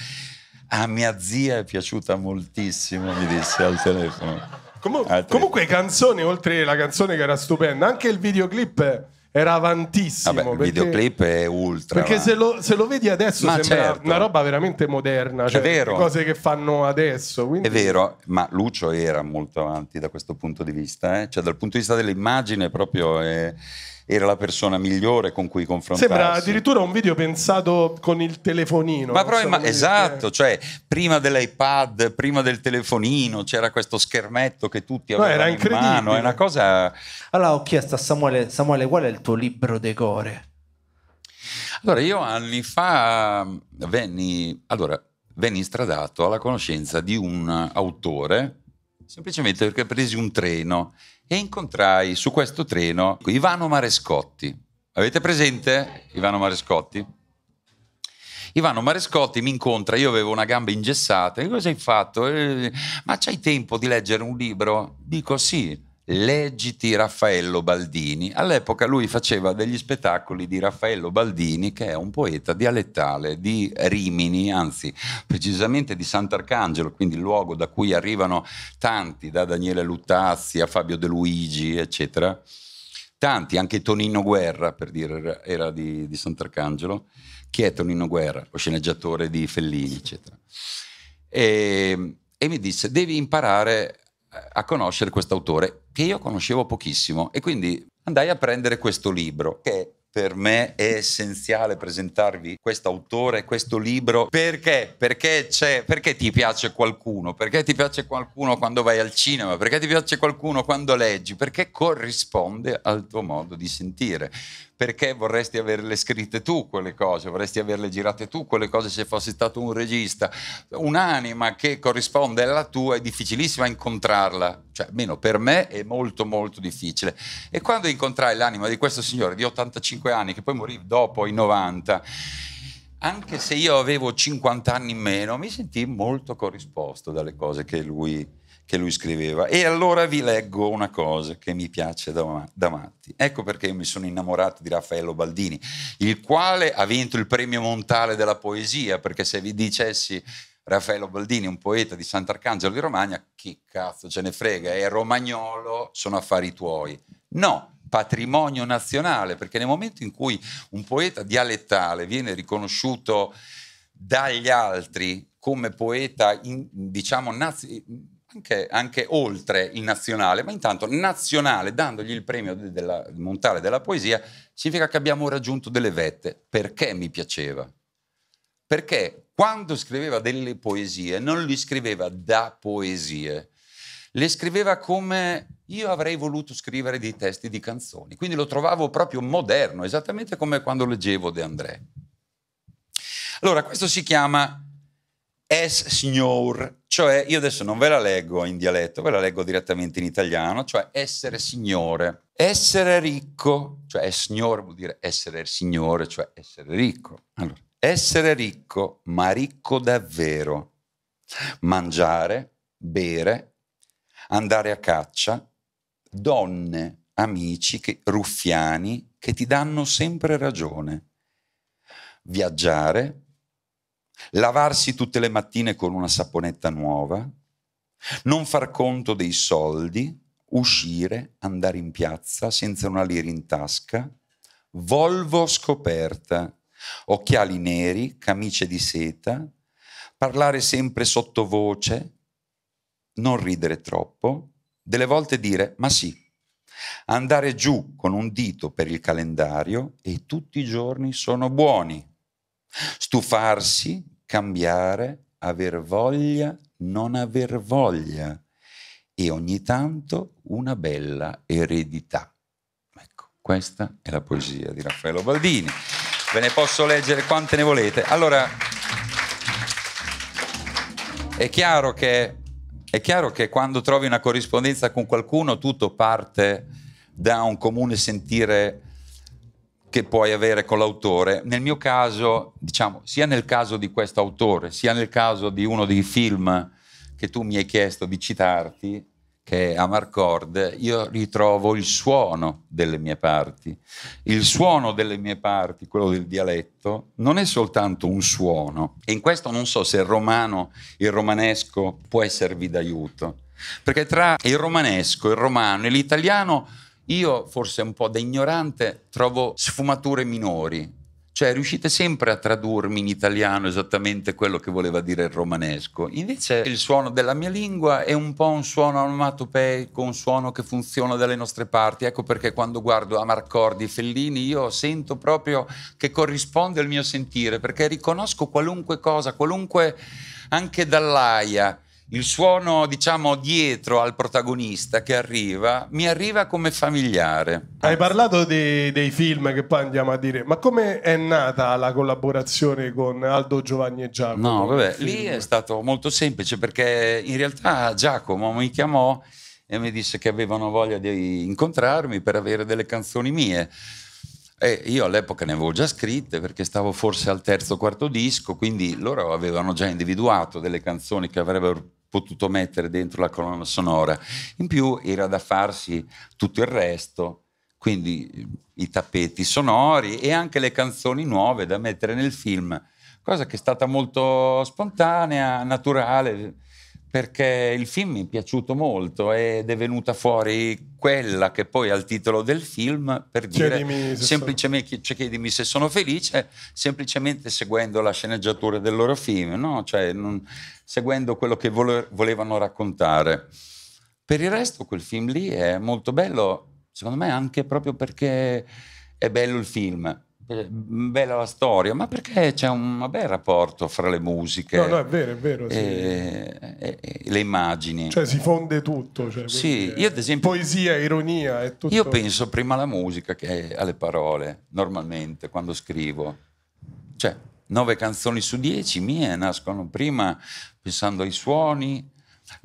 A mia zia è piaciuta moltissimo, mi disse al telefono. Comun- comunque canzone, oltre la canzone che era stupenda, anche il videoclip era avantissimo. Vabbè, il videoclip è ultra. Perché se, lo, se lo, vedi adesso ma sembra certo. una roba veramente moderna, cioè è vero. cose che fanno adesso. Quindi... È vero, ma Lucio era molto avanti da questo punto di vista, eh? cioè dal punto di vista dell'immagine proprio... È era la persona migliore con cui confrontarsi. Sembra addirittura un video pensato con il telefonino. Ma proprio, ma, esatto, cioè prima dell'iPad, prima del telefonino c'era questo schermetto che tutti avevano no, era in mano, è una cosa... Allora ho chiesto a Samuele, Samuele qual è il tuo libro decore? Allora io anni fa venni, allora, venni stradato alla conoscenza di un autore semplicemente perché presi un treno e incontrai su questo treno Ivano Marescotti. Avete presente Ivano Marescotti? Ivano Marescotti mi incontra, io avevo una gamba ingessata, cosa hai fatto? Eh, ma c'hai tempo di leggere un libro? Dico sì, Leggiti Raffaello Baldini. All'epoca lui faceva degli spettacoli di Raffaello Baldini, che è un poeta dialettale di Rimini, anzi precisamente di Sant'Arcangelo, quindi il luogo da cui arrivano tanti, da Daniele Luttazzi a Fabio De Luigi, eccetera. Tanti, anche Tonino Guerra, per dire, era di, di Sant'Arcangelo. Chi è Tonino Guerra? Lo sceneggiatore di Fellini, eccetera. E, ehm, e mi disse, devi imparare a conoscere questo autore che io conoscevo pochissimo e quindi andai a prendere questo libro che per me è essenziale presentarvi questo autore, questo libro. Perché? Perché, perché ti piace qualcuno? Perché ti piace qualcuno quando vai al cinema? Perché ti piace qualcuno quando leggi? Perché corrisponde al tuo modo di sentire perché vorresti averle scritte tu quelle cose, vorresti averle girate tu quelle cose se fossi stato un regista. Un'anima che corrisponde alla tua è difficilissima incontrarla, cioè almeno per me è molto molto difficile. E quando incontrai l'anima di questo signore di 85 anni, che poi morì dopo i 90, anche se io avevo 50 anni in meno, mi sentì molto corrisposto dalle cose che lui che lui scriveva. E allora vi leggo una cosa che mi piace da, da matti. Ecco perché io mi sono innamorato di Raffaello Baldini, il quale ha vinto il premio Montale della poesia, perché se vi dicessi Raffaello Baldini, un poeta di Sant'Arcangelo di Romagna, chi cazzo ce ne frega, è romagnolo, sono affari tuoi. No, patrimonio nazionale, perché nel momento in cui un poeta dialettale viene riconosciuto dagli altri come poeta, in, diciamo, nazionale, anche, anche, oltre il nazionale, ma intanto nazionale, dandogli il premio della, Montale della poesia, significa che abbiamo raggiunto delle vette. Perché mi piaceva? Perché quando scriveva delle poesie non le scriveva da poesie, le scriveva come io avrei voluto scrivere dei testi di canzoni, quindi lo trovavo proprio moderno, esattamente come quando leggevo De André. Allora, questo si chiama es signor, cioè io adesso non ve la leggo in dialetto, ve la leggo direttamente in italiano, cioè essere signore. Essere ricco, cioè es signor vuol dire essere signore, cioè essere ricco. Allora, essere ricco, ma ricco davvero. Mangiare, bere, andare a caccia, donne, amici, che, ruffiani che ti danno sempre ragione. Viaggiare, lavarsi tutte le mattine con una saponetta nuova, non far conto dei soldi, uscire, andare in piazza senza una lira in tasca, volvo scoperta, occhiali neri, camicie di seta, parlare sempre sottovoce, non ridere troppo, delle volte dire ma sì, andare giù con un dito per il calendario e tutti i giorni sono buoni, stufarsi cambiare, aver voglia, non aver voglia e ogni tanto una bella eredità. Ecco, questa è la poesia di Raffaello Baldini. Ve ne posso leggere quante ne volete. Allora, è chiaro che, è chiaro che quando trovi una corrispondenza con qualcuno tutto parte da un comune sentire che puoi avere con l'autore. Nel mio caso, diciamo, sia nel caso di questo autore, sia nel caso di uno dei film che tu mi hai chiesto di citarti, che è Amarcord, io ritrovo il suono delle mie parti. Il suono delle mie parti, quello del dialetto, non è soltanto un suono. E in questo non so se il romano, il romanesco può esservi d'aiuto. Perché tra il romanesco, il romano e l'italiano io, forse un po' da ignorante, trovo sfumature minori. Cioè, riuscite sempre a tradurmi in italiano esattamente quello che voleva dire il romanesco. Invece il suono della mia lingua è un po' un suono onomatopeico, un suono che funziona dalle nostre parti. Ecco perché quando guardo Amarcordi e Fellini io sento proprio che corrisponde al mio sentire, perché riconosco qualunque cosa, qualunque anche dall'aia il suono, diciamo, dietro al protagonista che arriva, mi arriva come familiare. Hai parlato dei, dei film che poi andiamo a dire, ma come è nata la collaborazione con Aldo Giovanni e Giacomo? No, vabbè, lì è stato molto semplice perché in realtà Giacomo mi chiamò e mi disse che avevano voglia di incontrarmi per avere delle canzoni mie. E io all'epoca ne avevo già scritte perché stavo forse al terzo o quarto disco, quindi loro avevano già individuato delle canzoni che avrebbero potuto mettere dentro la colonna sonora. In più era da farsi tutto il resto, quindi i tappeti sonori e anche le canzoni nuove da mettere nel film, cosa che è stata molto spontanea, naturale perché il film mi è piaciuto molto ed è venuta fuori quella che poi al titolo del film per dire semplicemente sono... chiedimi se sono felice semplicemente seguendo la sceneggiatura del loro film no? cioè, non, seguendo quello che vole, volevano raccontare per il resto quel film lì è molto bello secondo me anche proprio perché è bello il film eh, bella la storia, ma perché c'è un bel rapporto fra le musiche no, no, è vero, è vero, sì. e, eh, e, eh, e, le immagini. Cioè si fonde tutto. Cioè, sì, io ad esempio... Poesia, ironia, è tutto... Io penso prima alla musica che alle parole, normalmente, quando scrivo. Cioè, nove canzoni su dieci mie nascono prima pensando ai suoni,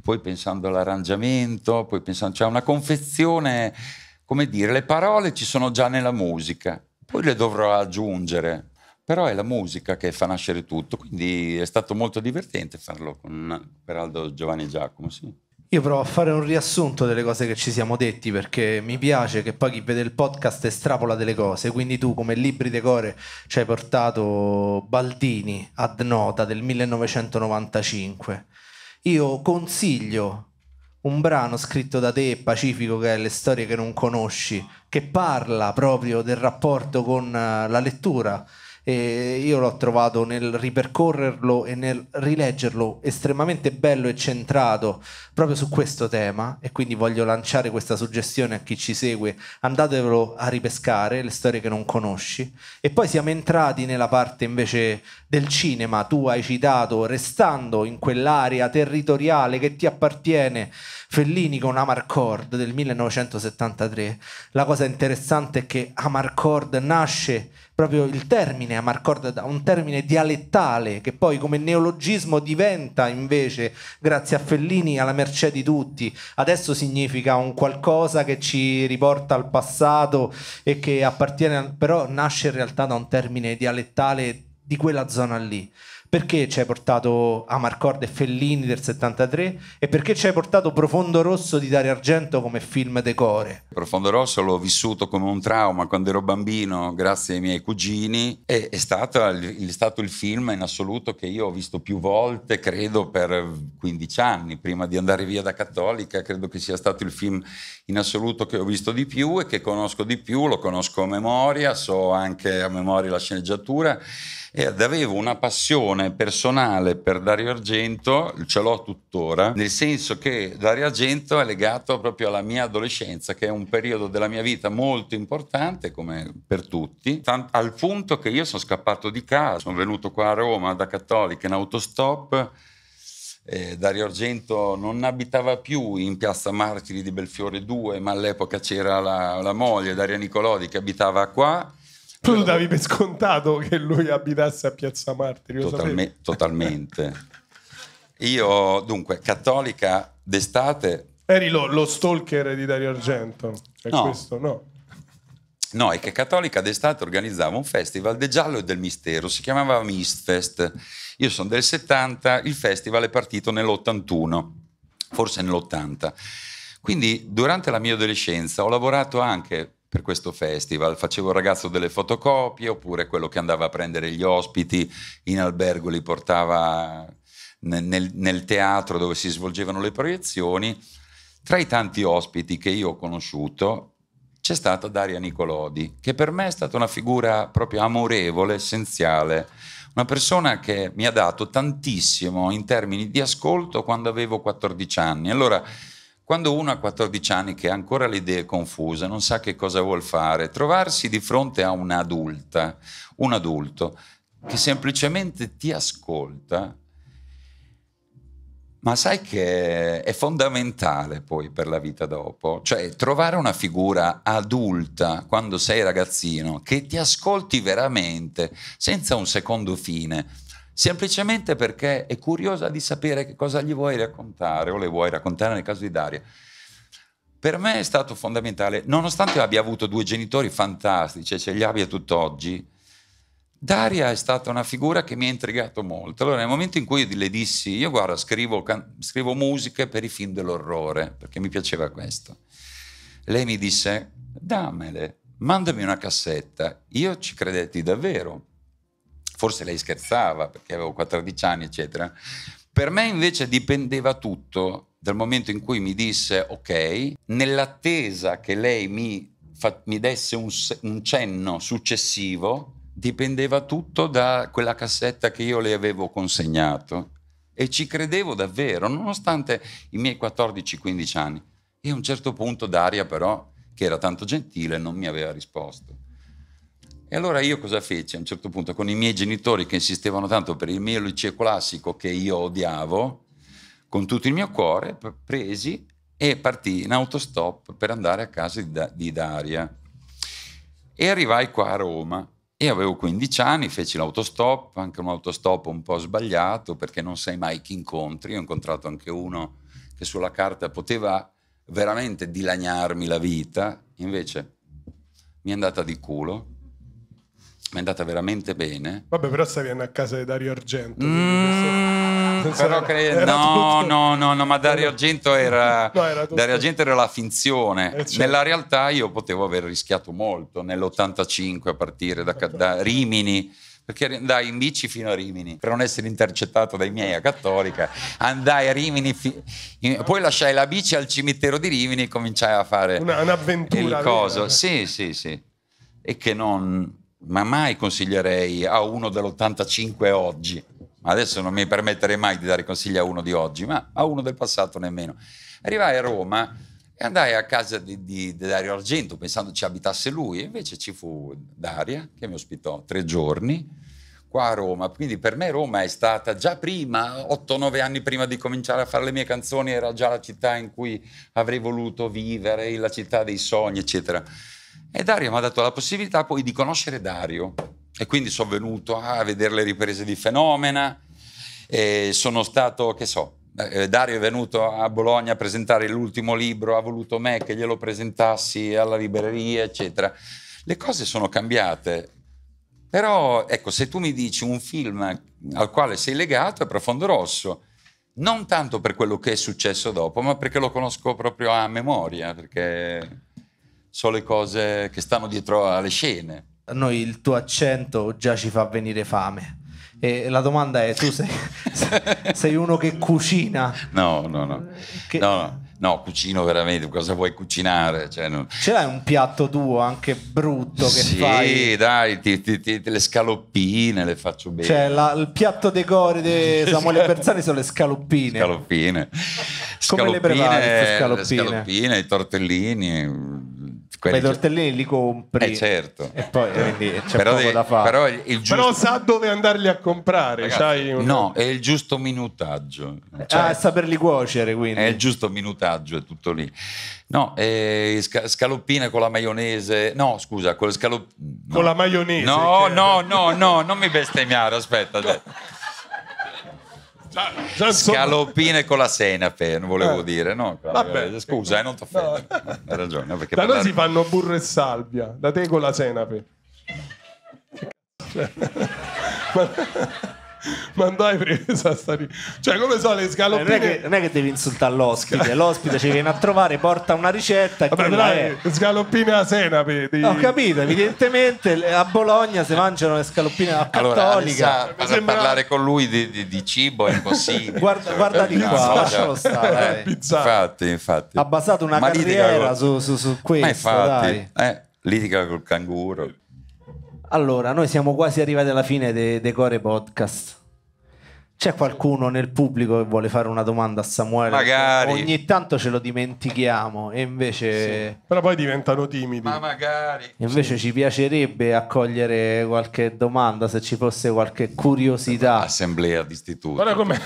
poi pensando all'arrangiamento, poi pensando... Cioè, una confezione... Come dire, le parole ci sono già nella musica poi le dovrò aggiungere, però è la musica che fa nascere tutto, quindi è stato molto divertente farlo con Peraldo Giovanni Giacomo, sì. Io provo a fare un riassunto delle cose che ci siamo detti perché mi piace che poi chi vede il podcast estrapola delle cose, quindi tu come libri decore ci hai portato Baldini ad nota del 1995. Io consiglio un brano scritto da te, Pacifico, che è Le storie che non conosci, che parla proprio del rapporto con eh, la lettura e io l'ho trovato nel ripercorrerlo e nel rileggerlo estremamente bello e centrato proprio su questo tema e quindi voglio lanciare questa suggestione a chi ci segue, andatevelo a ripescare, le storie che non conosci. E poi siamo entrati nella parte invece del cinema, tu hai citato, restando in quell'area territoriale che ti appartiene, Fellini con Amarcord del 1973. La cosa interessante è che Amarcord nasce proprio il termine Amarcord ha un termine dialettale che poi come neologismo diventa invece, grazie a Fellini, alla mercé di tutti. Adesso significa un qualcosa che ci riporta al passato e che appartiene, però nasce in realtà da un termine dialettale di quella zona lì. Perché ci hai portato Amarcord e Fellini del 73 e perché ci hai portato Profondo Rosso di Dario Argento come film decore? Profondo Rosso l'ho vissuto come un trauma quando ero bambino grazie ai miei cugini e è stato il, è stato il film in assoluto che io ho visto più volte, credo per 15 anni, prima di andare via da Cattolica, credo che sia stato il film in assoluto che ho visto di più e che conosco di più, lo conosco a memoria, so anche a memoria la sceneggiatura ed avevo una passione personale per Dario Argento, ce l'ho tuttora, nel senso che Dario Argento è legato proprio alla mia adolescenza, che è un periodo della mia vita molto importante, come per tutti, tant- al punto che io sono scappato di casa, sono venuto qua a Roma da Cattolica in autostop. Eh, Dario Argento non abitava più in piazza Martiri di Belfiore 2, ma all'epoca c'era la, la moglie Daria Nicolodi che abitava qua tu lo davi per scontato che lui abitasse a Piazza Martiri. Totalme- totalmente. Io, dunque, cattolica d'estate... Eri lo, lo stalker di Dario Argento. È no. questo, no? No, è che Cattolica d'estate organizzava un festival del giallo e del mistero, si chiamava Mistfest. Io sono del 70, il festival è partito nell'81, forse nell'80. Quindi durante la mia adolescenza ho lavorato anche per questo festival. Facevo il ragazzo delle fotocopie oppure quello che andava a prendere gli ospiti in albergo, li portava nel, nel teatro dove si svolgevano le proiezioni. Tra i tanti ospiti che io ho conosciuto c'è stata Daria Nicolodi, che per me è stata una figura proprio amorevole, essenziale, una persona che mi ha dato tantissimo in termini di ascolto quando avevo 14 anni. Allora, quando uno ha 14 anni che ha ancora le idee confuse, non sa che cosa vuol fare, trovarsi di fronte a un'adulta, un adulto che semplicemente ti ascolta, ma sai che è fondamentale poi per la vita dopo, cioè trovare una figura adulta quando sei ragazzino che ti ascolti veramente, senza un secondo fine semplicemente perché è curiosa di sapere che cosa gli vuoi raccontare o le vuoi raccontare nel caso di Daria. Per me è stato fondamentale, nonostante abbia avuto due genitori fantastici e cioè ce li abbia tutt'oggi, Daria è stata una figura che mi ha intrigato molto. Allora, nel momento in cui le dissi, io guarda, scrivo, scrivo musiche per i film dell'orrore, perché mi piaceva questo, lei mi disse, dammele, mandami una cassetta. Io ci credetti davvero, forse lei scherzava perché avevo 14 anni, eccetera. Per me invece dipendeva tutto dal momento in cui mi disse ok, nell'attesa che lei mi, fa, mi desse un, un cenno successivo, dipendeva tutto da quella cassetta che io le avevo consegnato e ci credevo davvero, nonostante i miei 14-15 anni. E a un certo punto Daria però, che era tanto gentile, non mi aveva risposto. E allora io cosa feci a un certo punto? Con i miei genitori che insistevano tanto per il mio liceo classico che io odiavo, con tutto il mio cuore presi e partì in autostop per andare a casa di, da- di Daria. E arrivai qua a Roma e avevo 15 anni, feci l'autostop, anche un autostop un po' sbagliato perché non sai mai chi incontri. ho incontrato anche uno che sulla carta poteva veramente dilaniarmi la vita, invece mi è andata di culo mi è andata veramente bene. Vabbè, però stavi andando a casa di Dario Argento. Mm, so, però credo, no, tutto... no, no, no, ma Dario Argento era, no, era, Dario Argento era la finzione. Eh, cioè. Nella realtà io potevo aver rischiato molto nell'85 a partire da, da Rimini perché andai in bici fino a Rimini per non essere intercettato dai miei a Cattolica andai a Rimini fi- in- poi lasciai la bici al cimitero di Rimini e cominciai a fare Una, un'avventura il coso sì sì sì e che non ma mai consiglierei a uno dell'85 oggi. Adesso non mi permetterei mai di dare consigli a uno di oggi, ma a uno del passato nemmeno. Arrivai a Roma e andai a casa di, di, di Dario Argento pensando ci abitasse lui, invece ci fu Daria che mi ospitò tre giorni qua a Roma. Quindi per me Roma è stata già prima, 8-9 anni prima di cominciare a fare le mie canzoni, era già la città in cui avrei voluto vivere, la città dei sogni, eccetera. E Dario mi ha dato la possibilità poi di conoscere Dario. E quindi sono venuto a vedere le riprese di Fenomena. E sono stato, che so, eh, Dario è venuto a Bologna a presentare l'ultimo libro, ha voluto me che glielo presentassi alla libreria, eccetera. Le cose sono cambiate. Però, ecco, se tu mi dici un film al quale sei legato è Profondo Rosso, non tanto per quello che è successo dopo, ma perché lo conosco proprio a memoria, perché so le cose che stanno dietro alle scene. A noi il tuo accento già ci fa venire fame. E la domanda è: tu sei, sei uno che cucina? No, no, no. Che... no, no. No, cucino veramente, cosa vuoi cucinare? Cioè, non... Ce l'hai un piatto tuo anche brutto che sì, fai? Sì, dai, ti, ti, ti, le scaloppine le faccio bene. Cioè, la, il piatto dei cori di Samuele Persani sono le scaloppine. Scaloppine. scaloppine Come le prepari scaloppine? Le scaloppine, i tortellini, quelli... Beh, i tortellini li compri. Eh certo. E poi quindi c'è però poco da fare. Però, il giusto... però sa dove andarli a comprare. Ragazzi, un... No, è il giusto minutaggio. Eh, cioè, ah, saperli cuocere quindi. È il giusto minutaggio, è tutto lì. No, eh, scaloppina con la maionese. No, scusa, con, scalop... no. con la maionese. No, che... no, no, no, non mi bestemmiare, aspetta. aspetta. Scaloppine con la senape, non volevo eh. dire, no? Cioè, Vabbè, eh, scusa, eh, non ti offendo. No. Hai ragione. Perché da parlare... noi si fanno burro e salvia, da te con la senape. ma andai presa sta cioè come so le scaloppine eh, non, è che, non è che devi insultare l'ospite l'ospite ci viene a trovare porta una ricetta e Vabbè, dai, è... scaloppine a senape di... ho capito evidentemente a Bologna si mangiano le scaloppine alla cattolica allora, sembra... parlare con lui di, di, di cibo è impossibile guarda, guarda di qua lascialo cioè, stare eh, infatti infatti ha basato una ma carriera su, su, su, questo ma infatti eh, litiga col canguro allora, noi siamo quasi arrivati alla fine dei Core Podcast. C'è qualcuno nel pubblico che vuole fare una domanda a Samuele? Magari. Ogni tanto ce lo dimentichiamo e invece... Sì, però poi diventano timidi. Ma magari. Invece sì. ci piacerebbe accogliere qualche domanda, se ci fosse qualche curiosità. Assemblea d'istituto. Guarda come...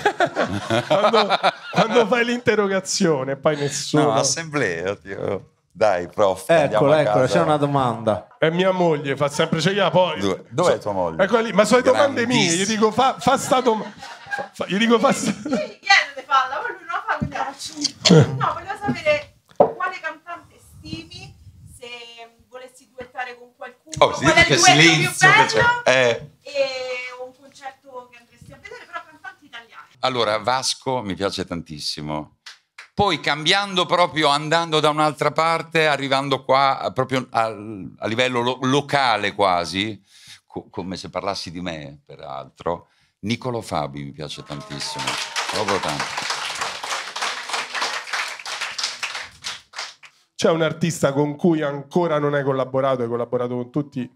quando, quando, fai l'interrogazione poi nessuno... No, assemblea, tio. Dai, prof. Eccola, eccola, c'è una domanda. È mia moglie, fa sempre celiaca. Cioè poi... Dove, dove so, è tua moglie? Eccola lì, ma sono le domande mie. Gli dico, fa, fa sta domanda fa, gli dico passa. Niente gli chiedo di lui non fa, quindi la faccio eh. No, volevo sapere quale cantante stimi se volessi duettare con qualcuno. Oh, sì, qual è il duetto silenzio, più bello? Eh. E un concerto che andresti a vedere, però cantanti italiani. Allora, Vasco mi piace tantissimo. Poi cambiando proprio, andando da un'altra parte, arrivando qua proprio a, a livello lo, locale quasi, co come se parlassi di me, peraltro, Niccolo Fabi mi piace tantissimo, proprio tanto. C'è un artista con cui ancora non hai collaborato, hai collaborato con tutti,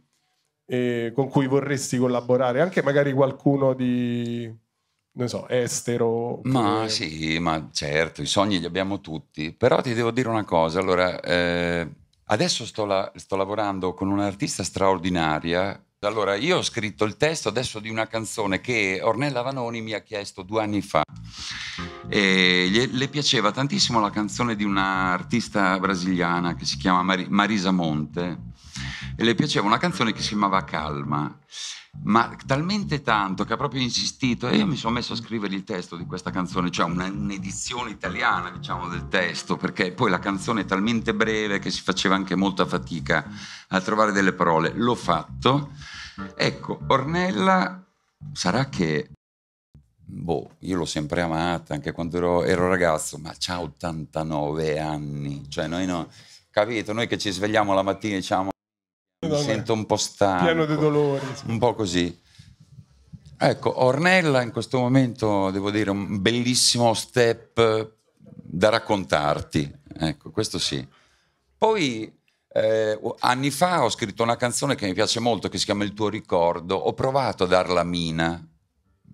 eh, con cui vorresti collaborare, anche magari qualcuno di, non so, estero? Ma come... sì, ma certo, i sogni li abbiamo tutti, però ti devo dire una cosa, allora, eh, adesso sto, la, sto lavorando con un'artista straordinaria allora, io ho scritto il testo adesso di una canzone che Ornella Vanoni mi ha chiesto due anni fa. E le piaceva tantissimo la canzone di un'artista brasiliana che si chiama Marisa Monte. E le piaceva una canzone che si chiamava Calma ma talmente tanto che ha proprio insistito e io mi sono messo a scrivere il testo di questa canzone, cioè una, un'edizione italiana diciamo del testo, perché poi la canzone è talmente breve che si faceva anche molta fatica a trovare delle parole. L'ho fatto. Ecco, Ornella sarà che boh, io l'ho sempre amata anche quando ero, ero ragazzo, ma ha 89 anni, cioè noi no, capito, noi che ci svegliamo la mattina e diciamo mi sento un po' stanco. Pieno di dolori. Un po' così. Ecco, Ornella in questo momento, devo dire, un bellissimo step da raccontarti. Ecco, questo sì. Poi eh, anni fa ho scritto una canzone che mi piace molto, che si chiama Il tuo ricordo. Ho provato a darla a Mina,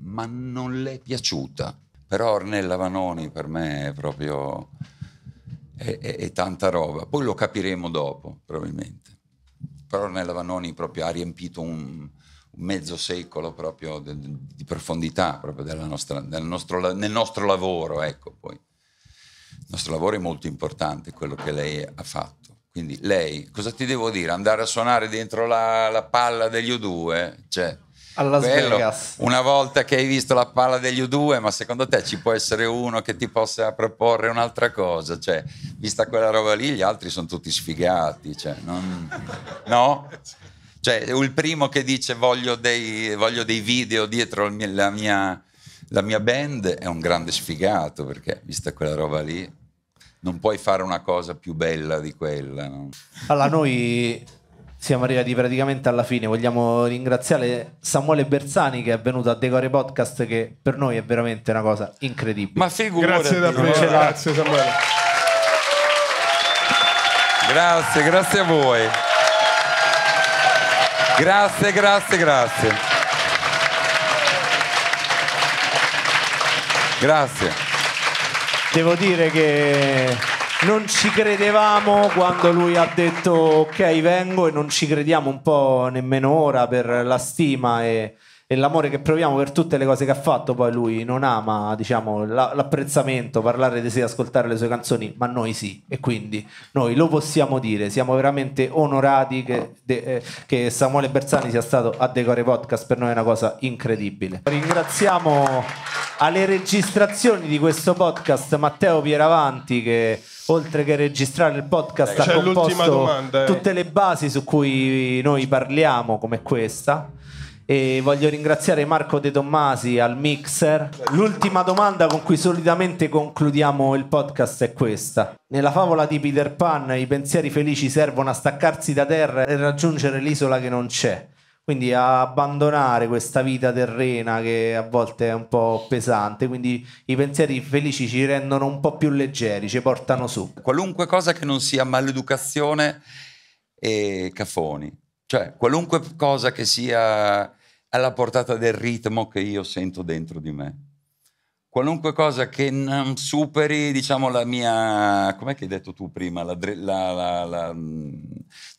ma non le è piaciuta. Però Ornella Vanoni per me è proprio... è, è, è tanta roba. Poi lo capiremo dopo, probabilmente però Ornella Vanoni proprio ha riempito un, mezzo secolo proprio di, profondità proprio nostra, nostro, nel nostro lavoro. Ecco, poi. Il nostro lavoro è molto importante, quello che lei ha fatto. Quindi lei, cosa ti devo dire? Andare a suonare dentro la, la palla degli U2? Cioè, alla Quello, Vegas. Una volta che hai visto la palla degli U2, ma secondo te ci può essere uno che ti possa proporre un'altra cosa? Cioè, vista quella roba lì, gli altri sono tutti sfigati. Cioè, non... No? Cioè, il primo che dice voglio dei, voglio dei video dietro la mia, la mia band è un grande sfigato, perché vista quella roba lì, non puoi fare una cosa più bella di quella. No? Allora, noi siamo arrivati praticamente alla fine, vogliamo ringraziare Samuele Bersani che è venuto a Decore Podcast che per noi è veramente una cosa incredibile. Ma figurati. Grazie davvero, grazie, grazie Samuele. Grazie, grazie a voi. Grazie, grazie, grazie. Grazie. Devo dire che non ci credevamo quando lui ha detto ok vengo e non ci crediamo un po' nemmeno ora per la stima e e l'amore che proviamo per tutte le cose che ha fatto, poi lui non ama diciamo, l'apprezzamento, parlare di sé, ascoltare le sue canzoni, ma noi sì, e quindi noi lo possiamo dire, siamo veramente onorati che, de, eh, che Samuele Bersani sia stato a Decore Podcast, per noi è una cosa incredibile. Ringraziamo alle registrazioni di questo podcast Matteo Pieravanti che oltre che registrare il podcast eh, C'è ha composto domanda, eh. tutte le basi su cui noi parliamo come questa e voglio ringraziare Marco De Tommasi al mixer. L'ultima domanda con cui solitamente concludiamo il podcast è questa. Nella favola di Peter Pan i pensieri felici servono a staccarsi da terra e raggiungere l'isola che non c'è. Quindi a abbandonare questa vita terrena che a volte è un po' pesante, quindi i pensieri felici ci rendono un po' più leggeri, ci portano su. Qualunque cosa che non sia maleducazione e cafoni, cioè qualunque cosa che sia alla portata del ritmo che io sento dentro di me. Qualunque cosa che non superi, diciamo, la mia... Com'è che hai detto tu prima? La, la, la, mm,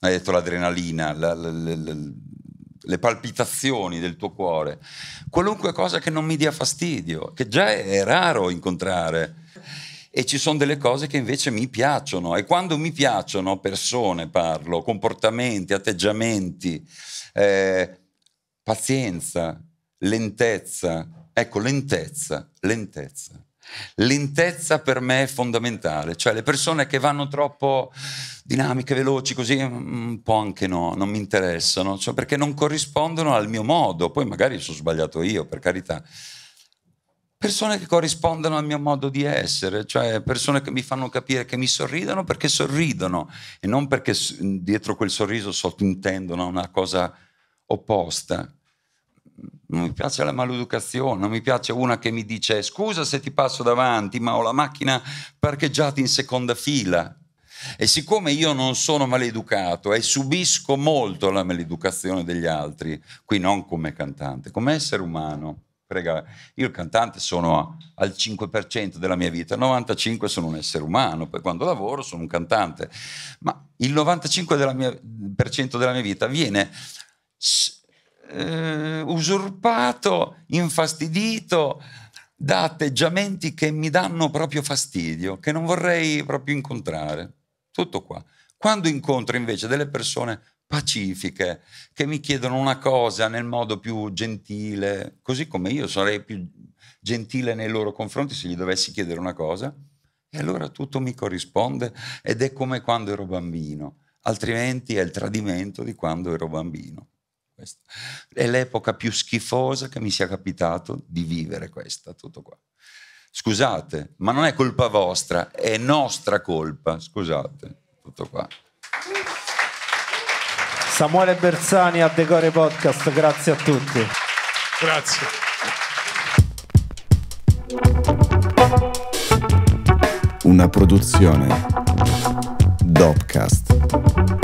hai detto l'adrenalina, le palpitazioni del tuo cuore. Qualunque cosa che non mi dia fastidio, che già è raro incontrare e ci sono delle cose che invece mi piacciono e quando mi piacciono persone parlo, comportamenti, atteggiamenti, eh, pazienza, lentezza. Ecco, lentezza, lentezza. Lentezza per me è fondamentale, cioè le persone che vanno troppo dinamiche, veloci, così mm, mm, un po' anche no, non mi interessano, cioè perché non corrispondono al mio modo, poi magari sono sbagliato io, per carità. Persone che corrispondono al mio modo di essere, cioè persone che mi fanno capire che mi sorridono perché sorridono e non perché dietro quel sorriso sottintendono una cosa opposta. Non mi piace la maleducazione, non mi piace una che mi dice scusa se ti passo davanti, ma ho la macchina parcheggiata in seconda fila. E siccome io non sono maleducato e subisco molto la maleducazione degli altri, qui non come cantante, come essere umano, prega, io il cantante sono al 5% della mia vita, il 95% sono un essere umano, poi quando lavoro sono un cantante, ma il 95% della mia, della mia vita viene eh, usurpato, infastidito da atteggiamenti che mi danno proprio fastidio, che non vorrei proprio incontrare. Tutto qua. Quando incontro invece delle persone pacifiche che mi chiedono una cosa nel modo più gentile, così come io sarei più gentile nei loro confronti se gli dovessi chiedere una cosa, e allora tutto mi corrisponde ed è come quando ero bambino, altrimenti è il tradimento di quando ero bambino. Questa. È l'epoca più schifosa che mi sia capitato di vivere questa, tutto qua. Scusate, ma non è colpa vostra, è nostra colpa, scusate, tutto qua. Samuele Bersani a Decore Podcast, grazie a tutti. Grazie. Una produzione Dopcast.